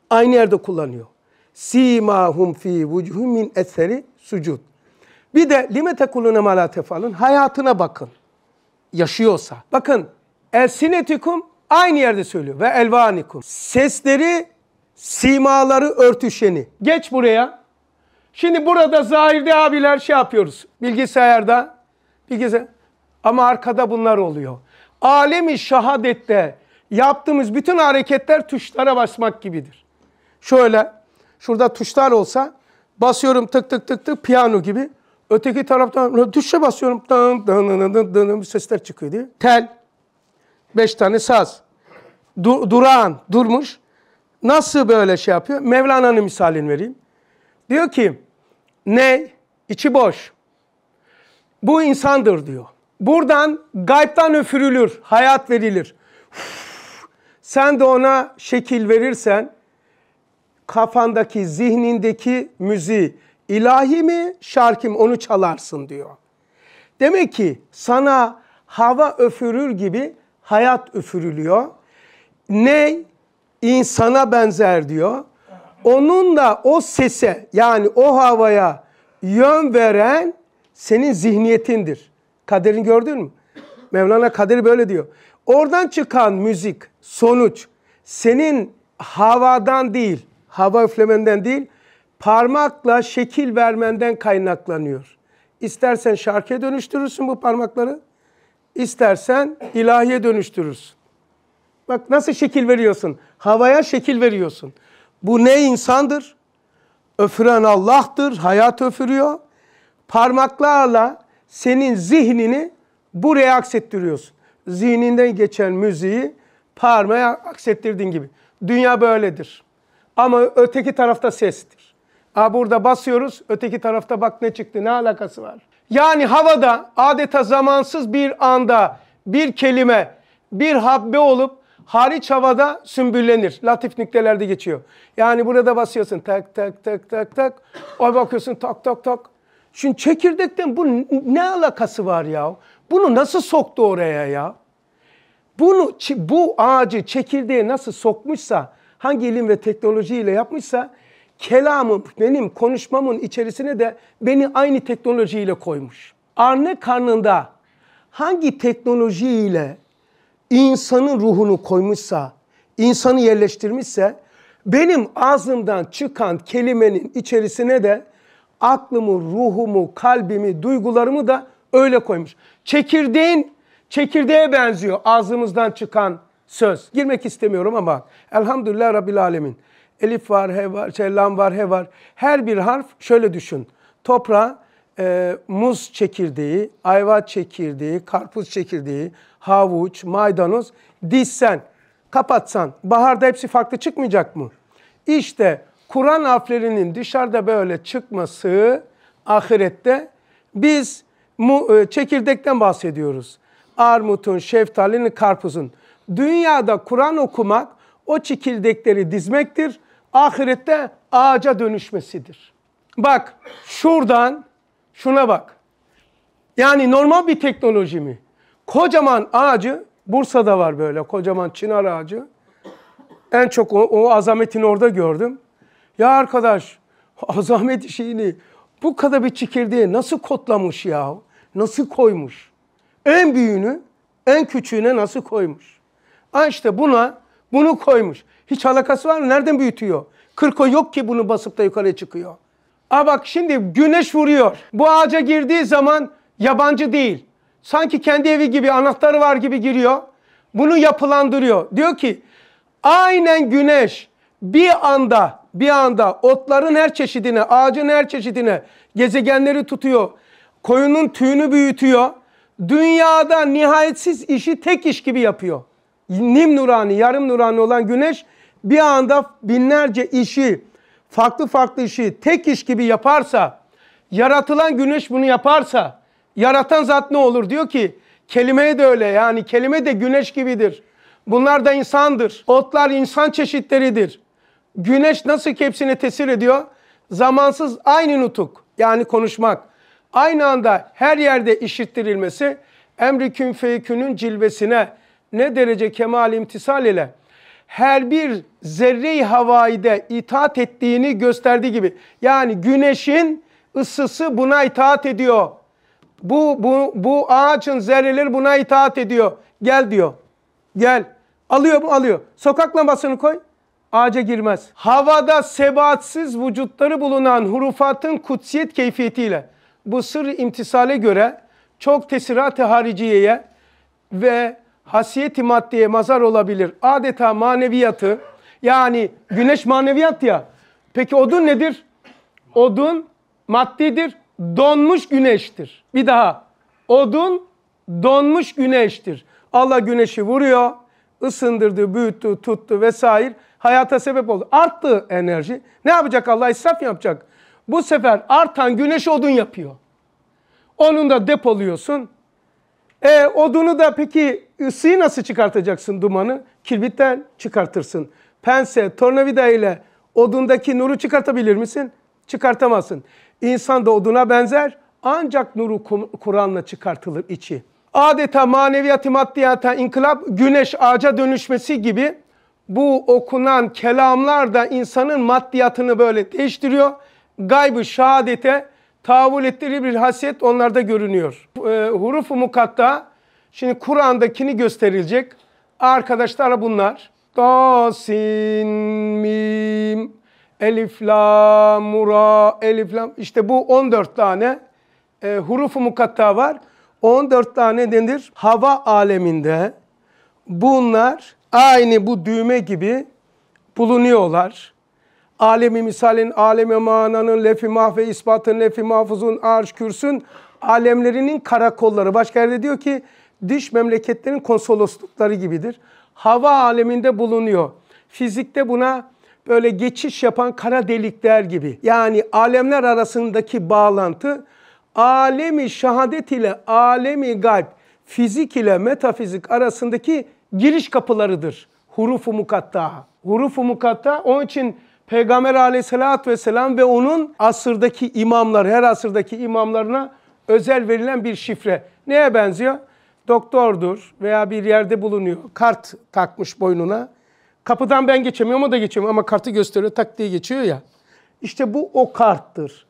Aynı yerde kullanıyor. Simahum fi vucuhum min eseri sucud. Bir de lime tekulune mala tefalun. Hayatına bakın. Yaşıyorsa. Bakın. Elsinetikum Aynı yerde söylüyor. Ve elvanikum. Sesleri, simaları örtüşeni. Geç buraya. Şimdi burada zahirde abiler şey yapıyoruz. Bilgisayarda. Bilgisayar. Ama arkada bunlar oluyor. Alemi şahadette yaptığımız bütün hareketler tuşlara basmak gibidir. Şöyle. Şurada tuşlar olsa basıyorum tık tık tık tık piyano gibi. Öteki taraftan tuşa basıyorum. Dın dın dın dın dın sesler çıkıyor diye. Tel beş tane saz. Du durağan durmuş. Nasıl böyle şey yapıyor? Mevlana'nın misalini vereyim. Diyor ki ne? içi boş. Bu insandır diyor. Buradan gayptan öfürülür, hayat verilir. sen de ona şekil verirsen kafandaki, zihnindeki müziği ilahi mi, şarkı mı onu çalarsın diyor. Demek ki sana hava öfürür gibi hayat üfürülüyor. Ne? insana benzer diyor. Onun da o sese yani o havaya yön veren senin zihniyetindir. Kaderini gördün mü? Mevlana kaderi böyle diyor. Oradan çıkan müzik, sonuç senin havadan değil, hava üflemenden değil, parmakla şekil vermenden kaynaklanıyor. İstersen şarkıya dönüştürürsün bu parmakları istersen ilahiye dönüştürürsün. Bak nasıl şekil veriyorsun? Havaya şekil veriyorsun. Bu ne insandır? Öfüren Allah'tır. Hayat öfürüyor. Parmaklarla senin zihnini buraya aksettiriyorsun. Zihninden geçen müziği parmağa aksettirdiğin gibi. Dünya böyledir. Ama öteki tarafta sestir. Aa, burada basıyoruz, öteki tarafta bak ne çıktı, ne alakası var? Yani havada adeta zamansız bir anda bir kelime, bir habbe olup hariç havada sümbüllenir. Latif nüktelerde geçiyor. Yani burada basıyorsun tak tak tak tak tak. O bakıyorsun tak tak tak. Şimdi çekirdekten bu ne alakası var ya? Bunu nasıl soktu oraya ya? Bunu bu ağacı çekirdeğe nasıl sokmuşsa, hangi ilim ve teknolojiyle yapmışsa kelamım, benim konuşmamın içerisine de beni aynı teknolojiyle koymuş. Arne karnında hangi teknolojiyle insanın ruhunu koymuşsa, insanı yerleştirmişse benim ağzımdan çıkan kelimenin içerisine de aklımı, ruhumu, kalbimi, duygularımı da öyle koymuş. Çekirdeğin çekirdeğe benziyor ağzımızdan çıkan söz. Girmek istemiyorum ama elhamdülillah Rabbil Alemin. Elif var, he var, şey, lam var, he var. Her bir harf şöyle düşün. Toprağa e, muz çekirdeği, ayva çekirdeği, karpuz çekirdeği, havuç, maydanoz dizsen, kapatsan baharda hepsi farklı çıkmayacak mı? İşte Kur'an harflerinin dışarıda böyle çıkması ahirette biz mu, e, çekirdekten bahsediyoruz. Armutun, şeftalinin, karpuzun. Dünyada Kur'an okumak o çekirdekleri dizmektir ahirette ağaca dönüşmesidir. Bak şuradan şuna bak. Yani normal bir teknoloji mi? Kocaman ağacı, Bursa'da var böyle kocaman çınar ağacı. En çok o, o azametini orada gördüm. Ya arkadaş azamet şeyini bu kadar bir çekirdeği nasıl kotlamış ya? Nasıl koymuş? En büyüğünü en küçüğüne nasıl koymuş? Ha işte buna bunu koymuş. Hiç alakası var mı? Nereden büyütüyor? Kırko yok ki bunu basıp da yukarı çıkıyor. A bak şimdi güneş vuruyor. Bu ağaca girdiği zaman yabancı değil. Sanki kendi evi gibi anahtarı var gibi giriyor. Bunu yapılandırıyor. Diyor ki aynen güneş bir anda bir anda otların her çeşidine, ağacın her çeşidine gezegenleri tutuyor. Koyunun tüyünü büyütüyor. Dünyada nihayetsiz işi tek iş gibi yapıyor nim nurani, yarım nurani olan güneş bir anda binlerce işi, farklı farklı işi tek iş gibi yaparsa, yaratılan güneş bunu yaparsa, yaratan zat ne olur? Diyor ki, kelimeye de öyle yani kelime de güneş gibidir. Bunlar da insandır. Otlar insan çeşitleridir. Güneş nasıl ki hepsine tesir ediyor? Zamansız aynı nutuk yani konuşmak. Aynı anda her yerde işittirilmesi emri künfeyükünün cilvesine, ne derece kemal imtisal ile her bir zerre-i havaide itaat ettiğini gösterdiği gibi. Yani güneşin ısısı buna itaat ediyor. Bu, bu, bu ağaçın zerreleri buna itaat ediyor. Gel diyor. Gel. Alıyor mu? Alıyor. Sokak lambasını koy. Ağaca girmez. Havada sebatsız vücutları bulunan hurufatın kutsiyet keyfiyetiyle bu sır imtisale göre çok tesirat-ı hariciyeye ve hasiyeti maddeye mazar olabilir. Adeta maneviyatı yani güneş maneviyat ya. Peki odun nedir? Odun maddidir. Donmuş güneştir. Bir daha. Odun donmuş güneştir. Allah güneşi vuruyor. ısındırdı, büyüttü, tuttu vesaire. Hayata sebep oldu. Arttı enerji. Ne yapacak Allah? israf yapacak. Bu sefer artan güneş odun yapıyor. Onun da depoluyorsun. E, odunu da peki ısıyı nasıl çıkartacaksın dumanı? Kirbitten çıkartırsın. Pense, tornavida ile odundaki nuru çıkartabilir misin? Çıkartamazsın. İnsan da oduna benzer ancak nuru Kur'an'la çıkartılır içi. Adeta maneviyatı maddiyata inkılap güneş ağaca dönüşmesi gibi bu okunan kelamlar da insanın maddiyatını böyle değiştiriyor. Gaybı şehadete Tavuletleri bir hasiyet onlarda görünüyor. E, Hurufu mukatta şimdi Kur'an'dakini gösterilecek. Arkadaşlar bunlar. Da, sin, mim, elif, la, mura, elif, lam. İşte bu 14 tane e, hurufu mukatta var. 14 tane nedir? hava aleminde. Bunlar aynı bu düğme gibi bulunuyorlar. Alemi misalin, alemi mananın, lefi mahve ispatın, lefi mahfuzun, arş kürsün alemlerinin karakolları. Başka yerde diyor ki dış memleketlerin konsoloslukları gibidir. Hava aleminde bulunuyor. Fizikte buna böyle geçiş yapan kara delikler gibi. Yani alemler arasındaki bağlantı alemi şahadet ile alemi gayb, fizik ile metafizik arasındaki giriş kapılarıdır. Huruf-u mukatta. Huruf-u mukatta onun için Peygamber aleyhissalatü vesselam ve onun asırdaki imamlar, her asırdaki imamlarına özel verilen bir şifre. Neye benziyor? Doktordur veya bir yerde bulunuyor. Kart takmış boynuna. Kapıdan ben geçemiyorum, o da geçemiyor ama kartı gösteriyor, tak diye geçiyor ya. İşte bu o karttır.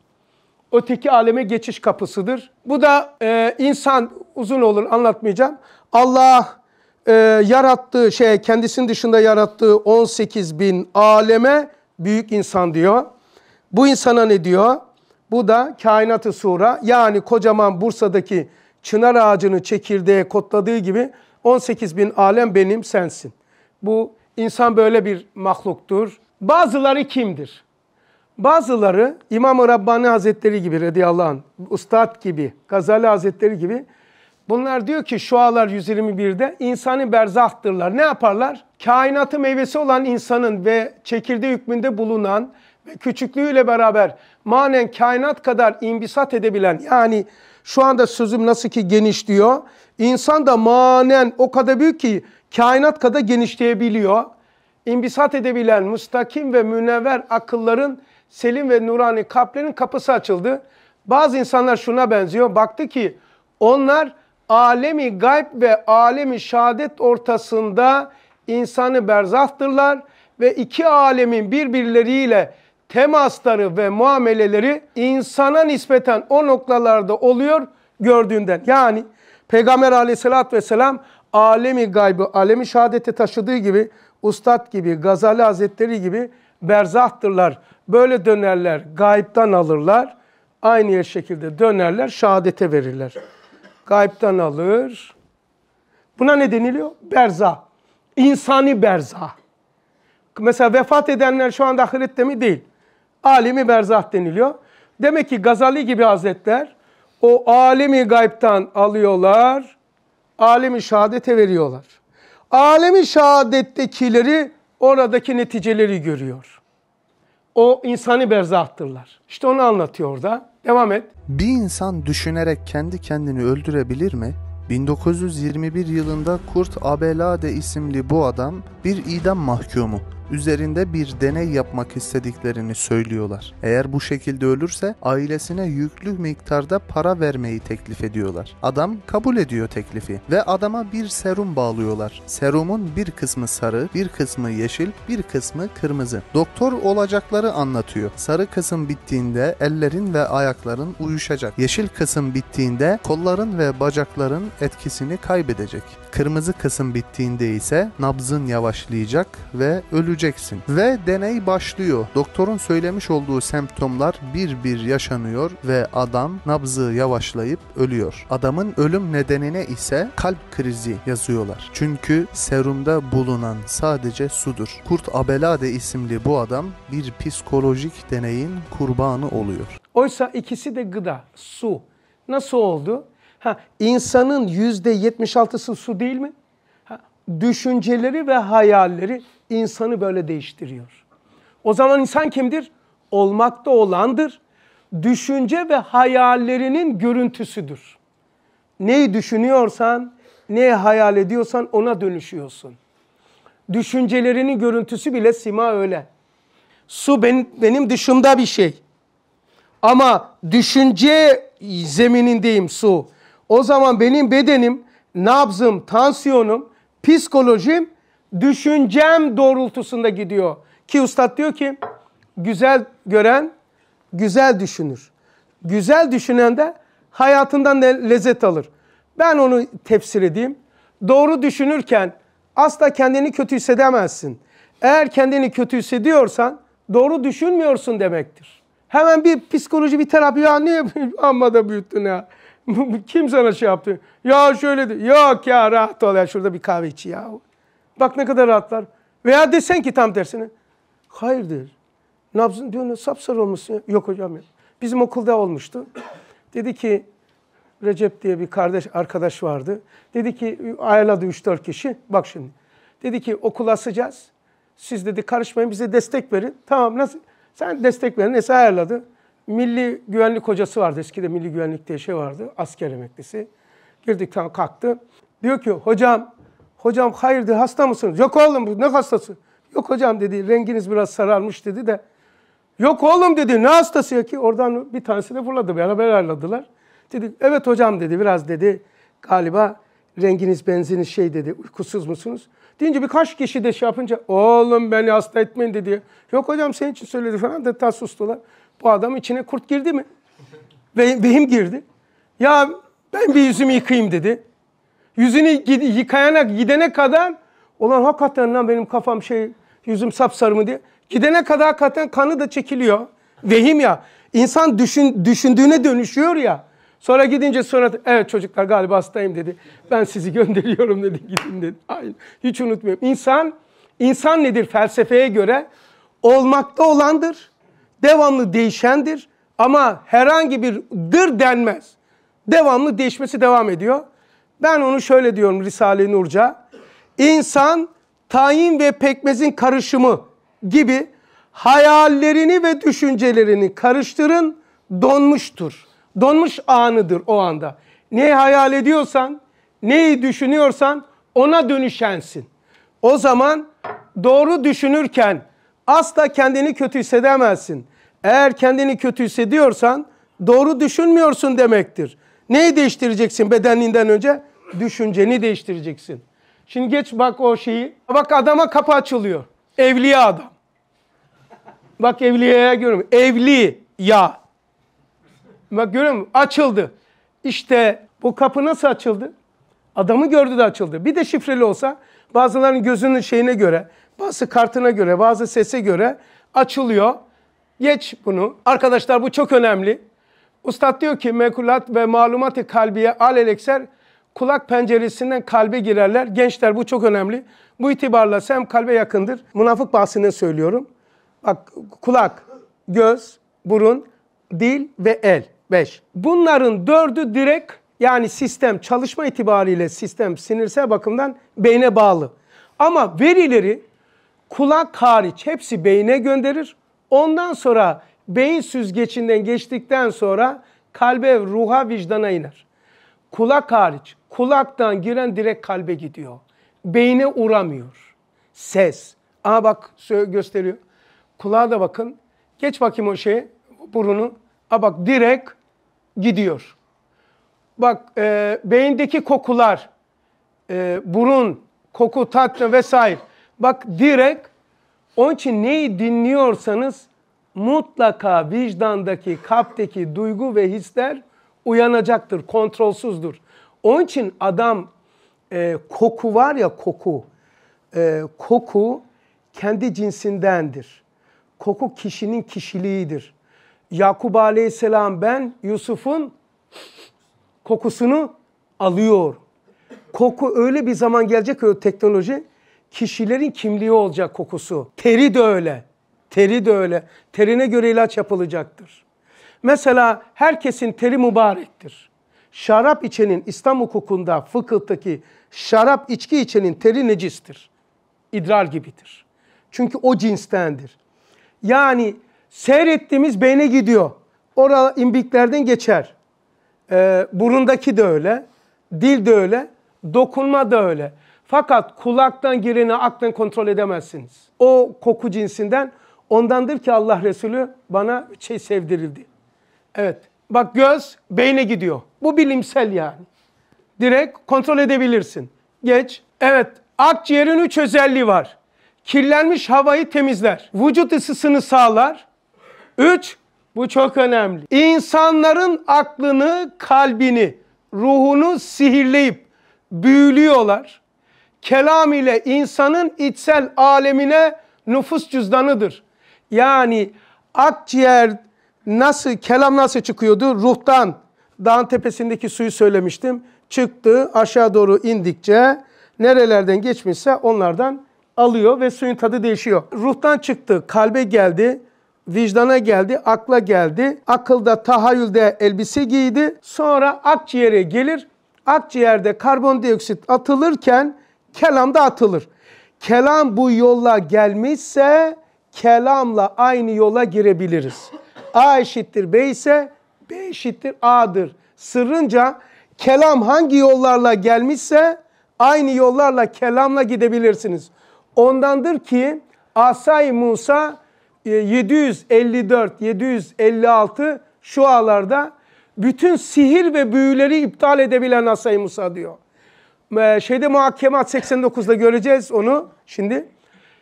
Öteki aleme geçiş kapısıdır. Bu da e, insan uzun olur anlatmayacağım. Allah e, yarattığı şey kendisinin dışında yarattığı 18 bin aleme büyük insan diyor. Bu insana ne diyor? Bu da kainatı sura yani kocaman Bursa'daki çınar ağacını çekirdeğe kotladığı gibi 18 bin alem benim sensin. Bu insan böyle bir mahluktur. Bazıları kimdir? Bazıları İmam-ı Rabbani Hazretleri gibi radıyallahu anh, Ustad gibi, Gazali Hazretleri gibi Bunlar diyor ki Şualar 121'de insani berzahtırlar. Ne yaparlar? Kainatı meyvesi olan insanın ve çekirdeği hükmünde bulunan ve küçüklüğüyle beraber manen kainat kadar imbisat edebilen yani şu anda sözüm nasıl ki geniş diyor. İnsan da manen o kadar büyük ki kainat kadar genişleyebiliyor. İmbisat edebilen müstakim ve münevver akılların selim ve nurani kalplerin kapısı açıldı. Bazı insanlar şuna benziyor. Baktı ki onlar alemi gayb ve alemi şadet ortasında insanı berzahtırlar ve iki alemin birbirleriyle temasları ve muameleleri insana nispeten o noktalarda oluyor gördüğünden. Yani Peygamber aleyhissalatü vesselam alemi gaybı, alemi şehadete taşıdığı gibi Ustad gibi, Gazali Hazretleri gibi berzahtırlar. Böyle dönerler, gayipten alırlar. Aynı şekilde dönerler, şehadete verirler. Gayb'den alır. Buna ne deniliyor? Berza. İnsani berza. Mesela vefat edenler şu anda ahirette mi? Değil. Alimi berzah deniliyor. Demek ki Gazali gibi hazretler o alemi gaybtan alıyorlar. Alemi şehadete veriyorlar. Alemi şehadettekileri oradaki neticeleri görüyor. O insani berzahtırlar. İşte onu anlatıyor orada. Devam et. Bir insan düşünerek kendi kendini öldürebilir mi? 1921 yılında Kurt Abelade isimli bu adam bir idam mahkumu üzerinde bir deney yapmak istediklerini söylüyorlar. Eğer bu şekilde ölürse ailesine yüklü miktarda para vermeyi teklif ediyorlar. Adam kabul ediyor teklifi ve adama bir serum bağlıyorlar. Serumun bir kısmı sarı, bir kısmı yeşil, bir kısmı kırmızı. Doktor olacakları anlatıyor. Sarı kısım bittiğinde ellerin ve ayakların uyuşacak. Yeşil kısım bittiğinde kolların ve bacakların etkisini kaybedecek. Kırmızı kısım bittiğinde ise nabzın yavaşlayacak ve ölü göreceksin. Ve deney başlıyor. Doktorun söylemiş olduğu semptomlar bir bir yaşanıyor ve adam nabzı yavaşlayıp ölüyor. Adamın ölüm nedenine ise kalp krizi yazıyorlar. Çünkü serumda bulunan sadece sudur. Kurt Abelade isimli bu adam bir psikolojik deneyin kurbanı oluyor. Oysa ikisi de gıda, su. Nasıl oldu? Ha, insanın %76'sı su değil mi? düşünceleri ve hayalleri insanı böyle değiştiriyor. O zaman insan kimdir? Olmakta olandır. Düşünce ve hayallerinin görüntüsüdür. Neyi düşünüyorsan, neyi hayal ediyorsan ona dönüşüyorsun. Düşüncelerinin görüntüsü bile sima öyle. Su benim, benim dışımda bir şey. Ama düşünce zeminindeyim su. O zaman benim bedenim, nabzım, tansiyonum, psikolojim düşüncem doğrultusunda gidiyor. Ki ustad diyor ki güzel gören güzel düşünür. Güzel düşünen de hayatından lezzet alır. Ben onu tefsir edeyim. Doğru düşünürken asla kendini kötü hissedemezsin. Eğer kendini kötü hissediyorsan doğru düşünmüyorsun demektir. Hemen bir psikoloji bir terapi ya ne amma da büyüttün ya. Kim sana şey yaptı? Ya şöyle de. Yok ya rahat ol ya şurada bir kahve iç ya. Bak ne kadar rahatlar. Veya desen ki tam tersine. Hayırdır? Nabzın diyor sapsarı olmuşsun. Ya. Yok hocam ya. Bizim okulda olmuştu. Dedi ki Recep diye bir kardeş arkadaş vardı. Dedi ki ayarladı 3-4 kişi. Bak şimdi. Dedi ki okul asacağız. Siz dedi karışmayın bize destek verin. Tamam nasıl? Sen destek verin. Neyse ayarladı. Milli güvenlik hocası vardı. Eskide milli güvenlik diye şey vardı. Asker emeklisi. Girdik tam kalktı. Diyor ki hocam, hocam hayırdır hasta mısınız? Yok oğlum ne hastası? Yok hocam dedi renginiz biraz sararmış dedi de. Yok oğlum dedi ne hastası ya ki? Oradan bir tanesi de fırladı. Beraber ayarladılar. Dedi evet hocam dedi biraz dedi galiba renginiz benziniz şey dedi uykusuz musunuz? Deyince birkaç kişi de şey yapınca oğlum beni hasta etmeyin dedi. Yok hocam senin için söyledi falan da tas sustular. Bu adam içine kurt girdi mi? vehim girdi. Ya ben bir yüzümü yıkayayım dedi. Yüzünü yıkayana gidene kadar olan hakikaten lan benim kafam şey yüzüm sapsarı mı diye. Gidene kadar hakikaten kanı da çekiliyor. Vehim ya. İnsan düşün, düşündüğüne dönüşüyor ya. Sonra gidince sonra evet çocuklar galiba hastayım dedi. Ben sizi gönderiyorum dedi gidin dedi. Hayır hiç unutmuyorum. İnsan, insan nedir felsefeye göre? Olmakta olandır devamlı değişendir ama herhangi bir dır denmez. Devamlı değişmesi devam ediyor. Ben onu şöyle diyorum Risale-i Nurca. İnsan tayin ve pekmezin karışımı gibi hayallerini ve düşüncelerini karıştırın donmuştur. Donmuş anıdır o anda. Neyi hayal ediyorsan, neyi düşünüyorsan ona dönüşensin. O zaman doğru düşünürken asla kendini kötü hissedemezsin. Eğer kendini kötü hissediyorsan doğru düşünmüyorsun demektir. Neyi değiştireceksin bedeninden önce? Düşünceni değiştireceksin. Şimdi geç bak o şeyi. Bak adama kapı açılıyor. Evliya adam. Bak evliyaya görüyorum. Evli ya. Bak görüyor musun? Açıldı. İşte bu kapı nasıl açıldı? Adamı gördü de açıldı. Bir de şifreli olsa bazılarının gözünün şeyine göre, bazı kartına göre, bazı sese göre açılıyor. Geç bunu. Arkadaşlar bu çok önemli. Ustad diyor ki mekulat ve malumat-ı kalbiye elekser kulak penceresinden kalbe girerler. Gençler bu çok önemli. Bu itibarla sem kalbe yakındır. Münafık bahsini söylüyorum. Bak kulak, göz, burun, dil ve el. Beş. Bunların dördü direkt yani sistem çalışma itibariyle sistem sinirsel bakımdan beyne bağlı. Ama verileri kulak hariç hepsi beyne gönderir. Ondan sonra beyin süzgecinden geçtikten sonra kalbe, ruha, vicdana iner. Kulak hariç, kulaktan giren direkt kalbe gidiyor. Beyne uğramıyor. Ses. Aha bak gösteriyor. Kulağa da bakın. Geç bakayım o şeye, burunu. Aa bak direkt gidiyor. Bak e, beyindeki kokular, e, burun, koku, tatlı vesaire. Bak direkt onun için neyi dinliyorsanız mutlaka vicdandaki, kalpteki duygu ve hisler uyanacaktır, kontrolsüzdür. Onun için adam e, koku var ya koku, e, koku kendi cinsindendir. Koku kişinin kişiliğidir. Yakup Aleyhisselam ben Yusuf'un kokusunu alıyor. Koku öyle bir zaman gelecek ki o teknoloji kişilerin kimliği olacak kokusu. Teri de öyle. Teri de öyle. Terine göre ilaç yapılacaktır. Mesela herkesin teri mübarektir. Şarap içenin İslam hukukunda fıkıhtaki şarap içki içenin teri necistir. İdrar gibidir. Çünkü o cinstendir. Yani seyrettiğimiz beyne gidiyor. Orada imbiklerden geçer. Ee, burundaki de öyle. Dil de öyle. Dokunma da öyle. Fakat kulaktan gireni aklın kontrol edemezsiniz. O koku cinsinden ondandır ki Allah Resulü bana şey sevdirildi. Evet. Bak göz beyne gidiyor. Bu bilimsel yani. Direkt kontrol edebilirsin. Geç. Evet. Akciğerin üç özelliği var. Kirlenmiş havayı temizler. Vücut ısısını sağlar. Üç. Bu çok önemli. İnsanların aklını, kalbini, ruhunu sihirleyip büyülüyorlar kelam ile insanın içsel alemine nüfus cüzdanıdır. Yani akciğer nasıl, kelam nasıl çıkıyordu? Ruhtan. Dağın tepesindeki suyu söylemiştim. Çıktı aşağı doğru indikçe nerelerden geçmişse onlardan alıyor ve suyun tadı değişiyor. Ruhtan çıktı, kalbe geldi, vicdana geldi, akla geldi. Akılda, tahayyülde elbise giydi. Sonra akciğere gelir. Akciğerde karbondioksit atılırken kelamda atılır. Kelam bu yolla gelmişse kelamla aynı yola girebiliriz. A eşittir B ise B eşittir A'dır. Sırrınca kelam hangi yollarla gelmişse aynı yollarla kelamla gidebilirsiniz. Ondandır ki Asay Musa 754 e, 756 şu ağlarda bütün sihir ve büyüleri iptal edebilen Asay Musa diyor. Ee, şeyde muhakemat 89'da göreceğiz onu şimdi.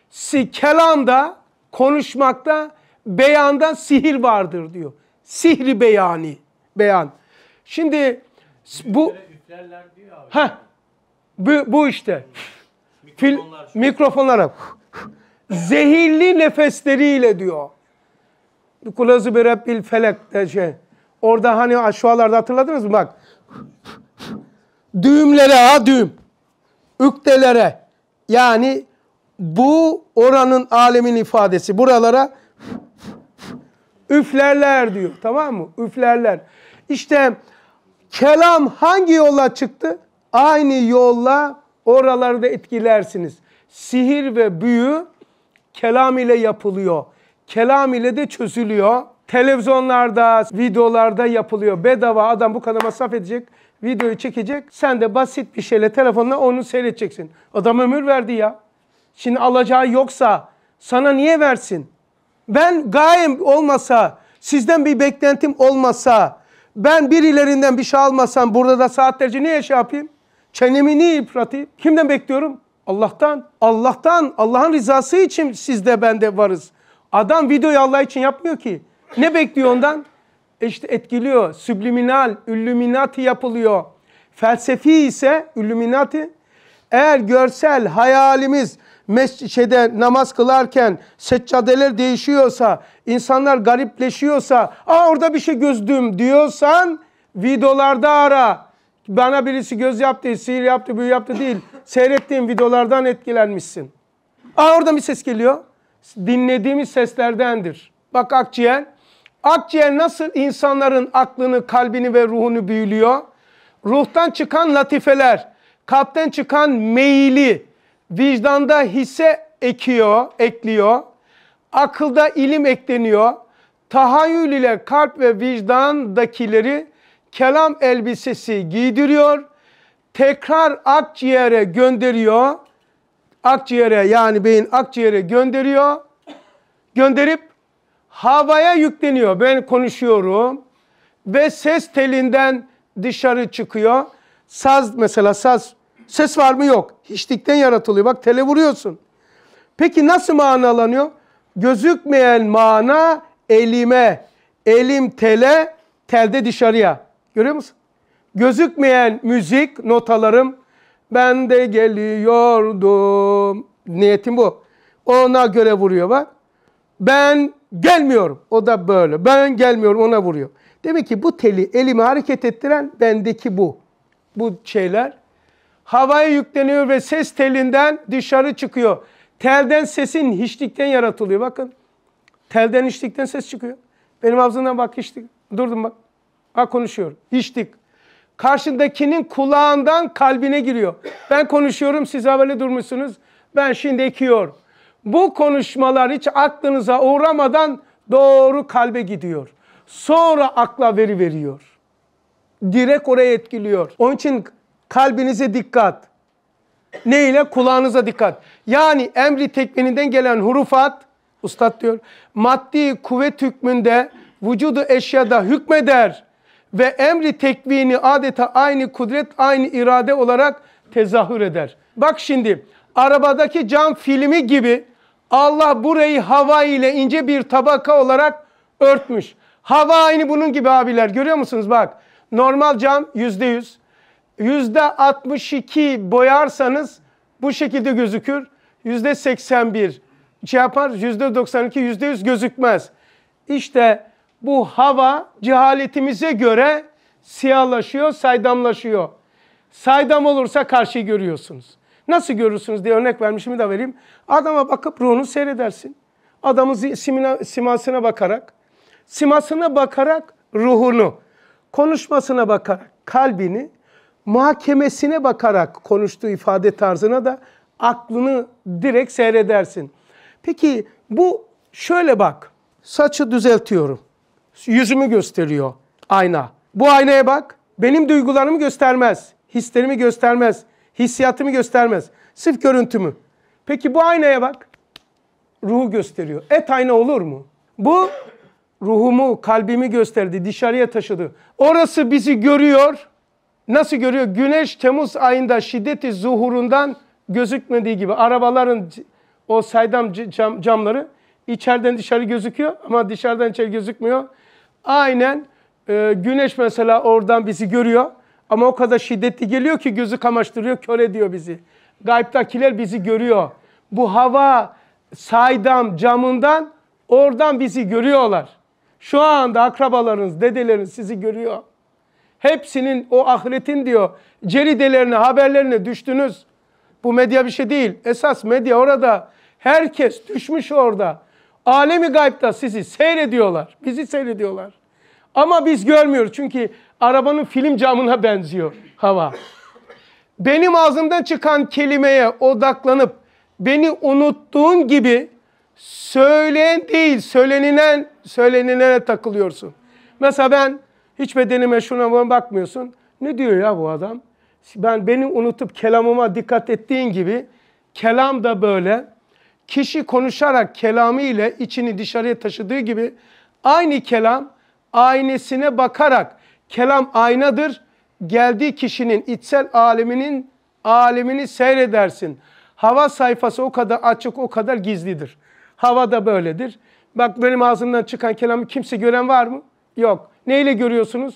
Si, kelamda, konuşmakta, beyandan sihir vardır diyor. Sihri beyani, beyan. Şimdi bu... ha bu, bu işte. Fil, mikrofonlara. Zehirli nefesleriyle diyor. Kulazı bir Rabbil felek şey. Orada hani aşağılarda hatırladınız mı? Bak düğümlere ha düğüm. Üktelere yani bu oranın alemin ifadesi buralara üflerler diyor tamam mı? Üflerler. İşte kelam hangi yolla çıktı? Aynı yolla oralarda etkilersiniz. Sihir ve büyü kelam ile yapılıyor. Kelam ile de çözülüyor. Televizyonlarda, videolarda yapılıyor. Bedava adam bu kadar masraf edecek videoyu çekecek. Sen de basit bir şeyle telefonla onu seyredeceksin. Adam ömür verdi ya. Şimdi alacağı yoksa sana niye versin? Ben gayem olmasa, sizden bir beklentim olmasa, ben birilerinden bir şey almasam burada da saatlerce ne şey yapayım? Çenemi niye yıpratayım? Kimden bekliyorum? Allah'tan. Allah'tan, Allah'ın rızası için sizde bende varız. Adam videoyu Allah için yapmıyor ki. Ne bekliyor ondan? işte etkiliyor. Subliminal, illuminati yapılıyor. Felsefi ise illuminati. eğer görsel hayalimiz mescide namaz kılarken seccadeler değişiyorsa, insanlar garipleşiyorsa, aa orada bir şey gözdüm diyorsan videolarda ara. Bana birisi göz yaptı, sihir yaptı, büyü yaptı değil. Seyrettiğim videolardan etkilenmişsin. Aa orada bir ses geliyor. Dinlediğimiz seslerdendir. Bak akciğer Akciğer nasıl insanların aklını, kalbini ve ruhunu büyülüyor? Ruhtan çıkan latifeler, kalpten çıkan meyili, vicdanda hisse ekiyor, ekliyor. Akılda ilim ekleniyor. Tahayyül ile kalp ve vicdandakileri kelam elbisesi giydiriyor. Tekrar akciğere gönderiyor. Akciğere yani beyin akciğere gönderiyor. Gönderip havaya yükleniyor. Ben konuşuyorum ve ses telinden dışarı çıkıyor. Saz mesela saz. Ses var mı? Yok. Hiçlikten yaratılıyor. Bak tele vuruyorsun. Peki nasıl manalanıyor? Gözükmeyen mana elime. Elim tele, telde dışarıya. Görüyor musun? Gözükmeyen müzik notalarım ben de geliyordum. Niyetim bu. Ona göre vuruyor bak. Ben Gelmiyorum. O da böyle. Ben gelmiyorum ona vuruyor. Demek ki bu teli elimi hareket ettiren bendeki bu. Bu şeyler havaya yükleniyor ve ses telinden dışarı çıkıyor. Telden sesin hiçlikten yaratılıyor. Bakın. Telden hiçlikten ses çıkıyor. Benim ağzımdan bak hiçlik. Durdum bak. Bak konuşuyorum. Hiçlik. Karşındakinin kulağından kalbine giriyor. Ben konuşuyorum siz böyle durmuşsunuz. Ben şimdi ekiyorum bu konuşmalar hiç aklınıza uğramadan doğru kalbe gidiyor. Sonra akla veri veriyor. Direkt oraya etkiliyor. Onun için kalbinize dikkat. Ne ile? Kulağınıza dikkat. Yani emri tekvininden gelen hurufat, ustad diyor, maddi kuvvet hükmünde vücudu eşyada hükmeder ve emri tekvini adeta aynı kudret, aynı irade olarak tezahür eder. Bak şimdi arabadaki cam filmi gibi Allah burayı hava ile ince bir tabaka olarak örtmüş. Hava aynı bunun gibi abiler görüyor musunuz bak. Normal cam yüzde yüz. Yüzde 62 boyarsanız bu şekilde gözükür. Yüzde 81 şey yapar. Yüzde 92 yüzde yüz gözükmez. İşte bu hava cehaletimize göre siyahlaşıyor, saydamlaşıyor. Saydam olursa karşıyı görüyorsunuz. Nasıl görürsünüz diye örnek vermişimi de vereyim. Adama bakıp ruhunu seyredersin. Adamın simasına bakarak, simasına bakarak ruhunu, konuşmasına bakarak kalbini, muhakemesine bakarak konuştuğu ifade tarzına da aklını direkt seyredersin. Peki bu şöyle bak. Saçı düzeltiyorum. Yüzümü gösteriyor ayna. Bu aynaya bak. Benim duygularımı göstermez. Hislerimi göstermez. Hissiyatımı göstermez. Sırf görüntümü. Peki bu aynaya bak. Ruhu gösteriyor. Et ayna olur mu? Bu ruhumu, kalbimi gösterdi, dışarıya taşıdı. Orası bizi görüyor. Nasıl görüyor? Güneş Temmuz ayında şiddeti zuhurundan gözükmediği gibi. Arabaların o saydam cam, camları içeriden dışarı gözüküyor ama dışarıdan içeri gözükmüyor. Aynen e, güneş mesela oradan bizi görüyor. Ama o kadar şiddetli geliyor ki gözü kamaştırıyor, kör ediyor bizi. Gayiptakiler bizi görüyor. Bu hava saydam camından oradan bizi görüyorlar. Şu anda akrabalarınız, dedeleriniz sizi görüyor. Hepsinin o ahiretin diyor ceridelerine, haberlerine düştünüz. Bu medya bir şey değil. Esas medya orada. Herkes düşmüş orada. Alemi gaybda sizi seyrediyorlar. Bizi seyrediyorlar. Ama biz görmüyoruz. Çünkü arabanın film camına benziyor hava. Benim ağzımdan çıkan kelimeye odaklanıp beni unuttuğun gibi söyleyen değil, söylenilen, söylenilene takılıyorsun. Mesela ben hiç bedenime şuna bakmıyorsun. Ne diyor ya bu adam? Ben beni unutup kelamıma dikkat ettiğin gibi kelam da böyle. Kişi konuşarak kelamı ile içini dışarıya taşıdığı gibi aynı kelam aynesine bakarak Kelam aynadır. Geldiği kişinin içsel aleminin alemini seyredersin. Hava sayfası o kadar açık, o kadar gizlidir. Hava da böyledir. Bak benim ağzımdan çıkan kelamı kimse gören var mı? Yok. Neyle görüyorsunuz?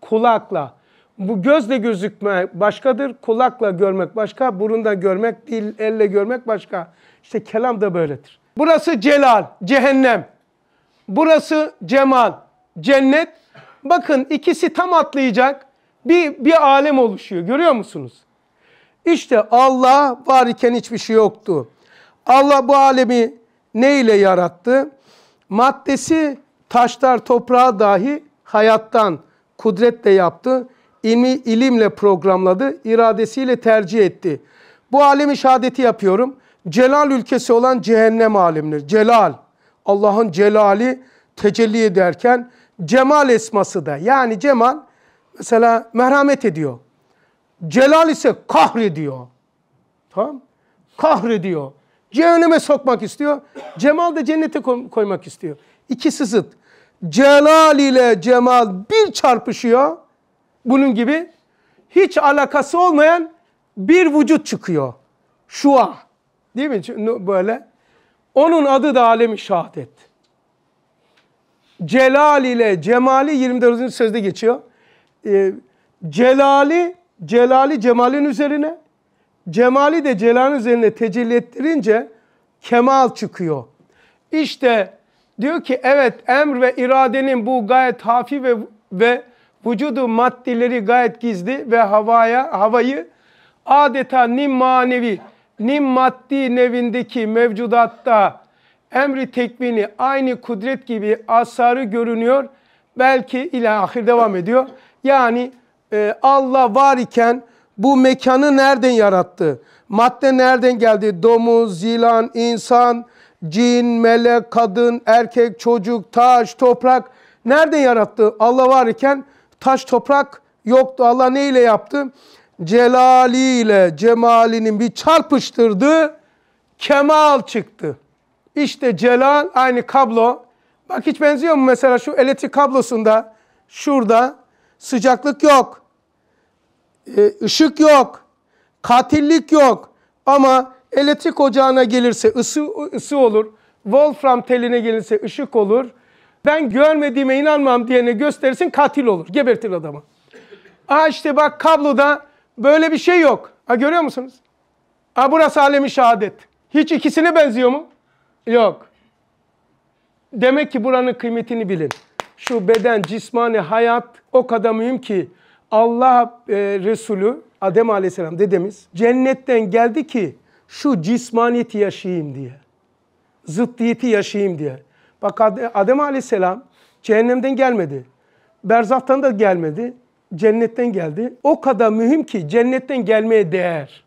Kulakla. Bu gözle gözükme başkadır, kulakla görmek başka, burunda görmek, dil, elle görmek başka. İşte kelam da böyledir. Burası celal, cehennem. Burası cemal, cennet, Bakın ikisi tam atlayacak bir, bir alem oluşuyor. Görüyor musunuz? İşte Allah var iken hiçbir şey yoktu. Allah bu alemi ne ile yarattı? Maddesi taşlar toprağa dahi hayattan kudretle yaptı. İlmi ilimle programladı. iradesiyle tercih etti. Bu alemi şahadeti yapıyorum. Celal ülkesi olan cehennem alemidir. Celal. Allah'ın celali tecelli ederken cemal esması da. Yani cemal mesela merhamet ediyor. Celal ise kahrediyor. Tamam? Kahrediyor. Cehenneme sokmak istiyor. Cemal de cennete koymak istiyor. İkisi zıt. Celal ile cemal bir çarpışıyor. Bunun gibi hiç alakası olmayan bir vücut çıkıyor. Şua. Değil mi? Böyle. Onun adı da alemi şahadet. Celal ile cemali 24. sözde geçiyor. Ee, celali, celali cemalin üzerine, cemali de celalin üzerine tecelli ettirince kemal çıkıyor. İşte diyor ki evet emr ve iradenin bu gayet hafi ve, ve vücudu maddeleri gayet gizli ve havaya havayı adeta nim manevi, nim maddi nevindeki mevcudatta emri tekvini aynı kudret gibi asarı görünüyor. Belki ila ahir devam ediyor. Yani e, Allah var iken bu mekanı nereden yarattı? Madde nereden geldi? Domuz, yılan insan, cin, melek, kadın, erkek, çocuk, taş, toprak. Nereden yarattı? Allah var iken taş, toprak yoktu. Allah neyle yaptı celali ile cemalinin bir çarpıştırdı. Kemal çıktı. İşte Celal aynı kablo. Bak hiç benziyor mu mesela şu elektrik kablosunda şurada sıcaklık yok. Ee, ışık yok. Katillik yok. Ama elektrik ocağına gelirse ısı, ısı olur. Wolfram teline gelirse ışık olur. Ben görmediğime inanmam diyene gösterirsin katil olur. Gebertir adamı. Aa işte bak kabloda böyle bir şey yok. Ha görüyor musunuz? Ha burası alemi şehadet. Hiç ikisine benziyor mu? Yok. Demek ki buranın kıymetini bilin. Şu beden, cismani, hayat o kadar mühim ki Allah e, Resulü Adem Aleyhisselam dedemiz cennetten geldi ki şu cismaniyeti yaşayayım diye. Zıddiyeti yaşayayım diye. Bak Adem Aleyhisselam cehennemden gelmedi. Berzahtan da gelmedi. Cennetten geldi. O kadar mühim ki cennetten gelmeye değer.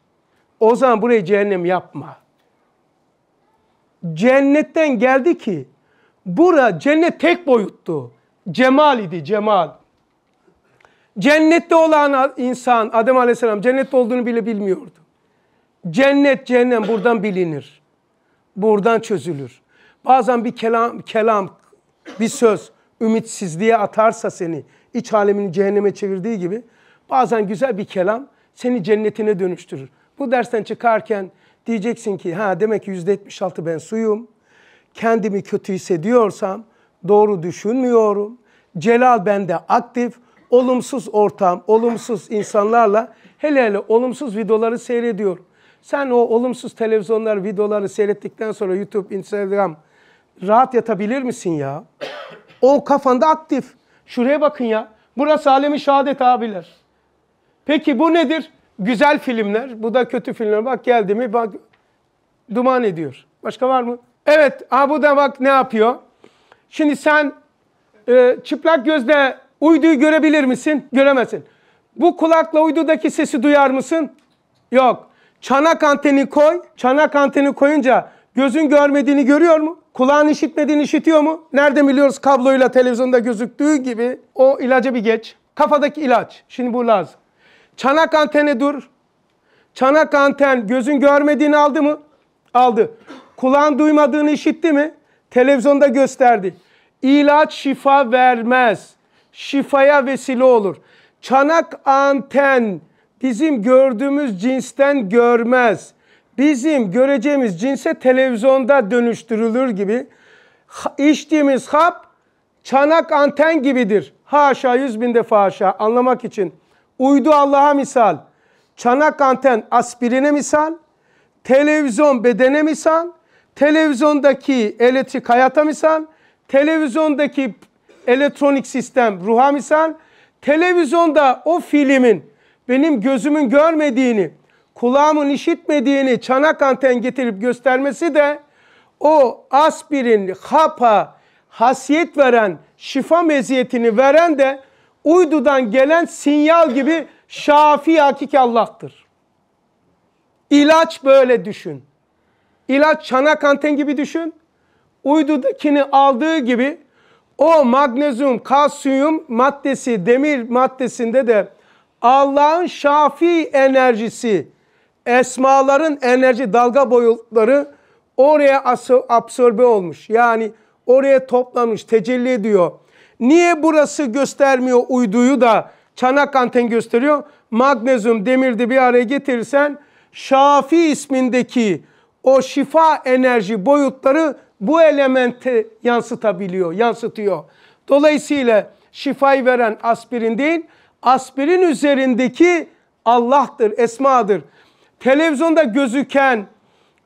O zaman burayı cehennem yapma. Cennetten geldi ki bura cennet tek boyuttu. Cemal idi cemal. Cennette olan insan Adem Aleyhisselam cennette olduğunu bile bilmiyordu. Cennet cehennem buradan bilinir. Buradan çözülür. Bazen bir kelam, kelam bir söz ümitsizliğe atarsa seni iç alemini cehenneme çevirdiği gibi bazen güzel bir kelam seni cennetine dönüştürür. Bu dersten çıkarken Diyeceksin ki ha demek ki %76 ben suyum. Kendimi kötü hissediyorsam doğru düşünmüyorum. Celal bende aktif. Olumsuz ortam, olumsuz insanlarla hele hele olumsuz videoları seyrediyorum. Sen o olumsuz televizyonlar videoları seyrettikten sonra YouTube, Instagram rahat yatabilir misin ya? O kafanda aktif. Şuraya bakın ya. Burası alemi şehadet abiler. Peki bu nedir? Güzel filmler, bu da kötü filmler. Bak geldi mi bak duman ediyor. Başka var mı? Evet, ha bu da bak ne yapıyor. Şimdi sen e, çıplak gözle uyduyu görebilir misin? Göremezsin. Bu kulakla uydudaki sesi duyar mısın? Yok. Çanak anteni koy. Çanak anteni koyunca gözün görmediğini görüyor mu? Kulağın işitmediğini işitiyor mu? Nerede biliyoruz kabloyla televizyonda gözüktüğü gibi o ilaca bir geç. Kafadaki ilaç. Şimdi bu lazım. Çanak antene dur. Çanak anten gözün görmediğini aldı mı? Aldı. Kulağın duymadığını işitti mi? Televizyonda gösterdi. İlaç şifa vermez. Şifaya vesile olur. Çanak anten bizim gördüğümüz cinsten görmez. Bizim göreceğimiz cinse televizyonda dönüştürülür gibi. içtiğimiz hap çanak anten gibidir. Haşa yüz bin defa haşa anlamak için. Uydu Allah'a misal. Çanak anten aspirine misal. Televizyon bedene misal. Televizyondaki elektrik hayata misal. Televizyondaki elektronik sistem ruha misal. Televizyonda o filmin benim gözümün görmediğini, kulağımın işitmediğini çanak anten getirip göstermesi de o aspirin, hapa, hasiyet veren, şifa meziyetini veren de uydudan gelen sinyal gibi şafi hakik Allah'tır. İlaç böyle düşün. İlaç çana anten gibi düşün. Uydudakini aldığı gibi o magnezyum, kalsiyum maddesi, demir maddesinde de Allah'ın şafi enerjisi, esmaların enerji dalga boyutları oraya absorbe olmuş. Yani oraya toplamış, tecelli ediyor. Niye burası göstermiyor uyduyu da çanak anten gösteriyor? Magnezyum demirde bir araya getirirsen Şafi ismindeki o şifa enerji boyutları bu elementi yansıtabiliyor, yansıtıyor. Dolayısıyla şifayı veren aspirin değil, aspirin üzerindeki Allah'tır, esmadır. Televizyonda gözüken,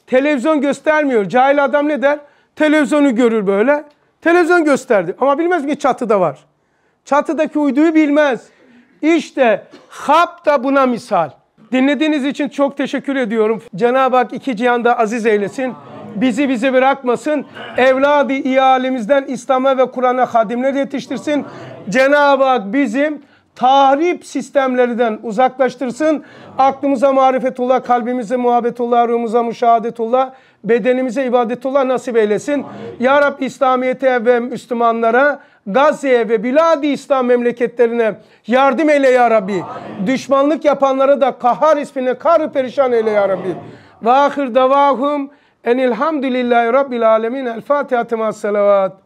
televizyon göstermiyor. Cahil adam ne der? Televizyonu görür böyle. Televizyon gösterdi ama bilmez ki çatıda var. Çatıdaki uyduyu bilmez. İşte hap da buna misal. Dinlediğiniz için çok teşekkür ediyorum. Cenab-ı Hak iki cihanda aziz eylesin. Bizi bizi bırakmasın. Evladı iyalimizden İslam'a ve Kur'an'a hadimler yetiştirsin. Cenab-ı Hak bizim tahrip sistemlerinden uzaklaştırsın. Aklımıza marifetullah, kalbimize muhabbetullah, ruhumuza müşahadetullah, bedenimize ibadetullah nasip eylesin. Amin. Ya Rabbi İslamiyet'e ve Müslümanlara Gazze'ye ve Biladi İslam memleketlerine yardım eyle ya Rabbi. Amin. Düşmanlık yapanlara da kahar ismini karı perişan eyle ya Rabbi. Ve ahir davahum enilhamdülillahi rabbil alemin. El Fatiha tema salavat.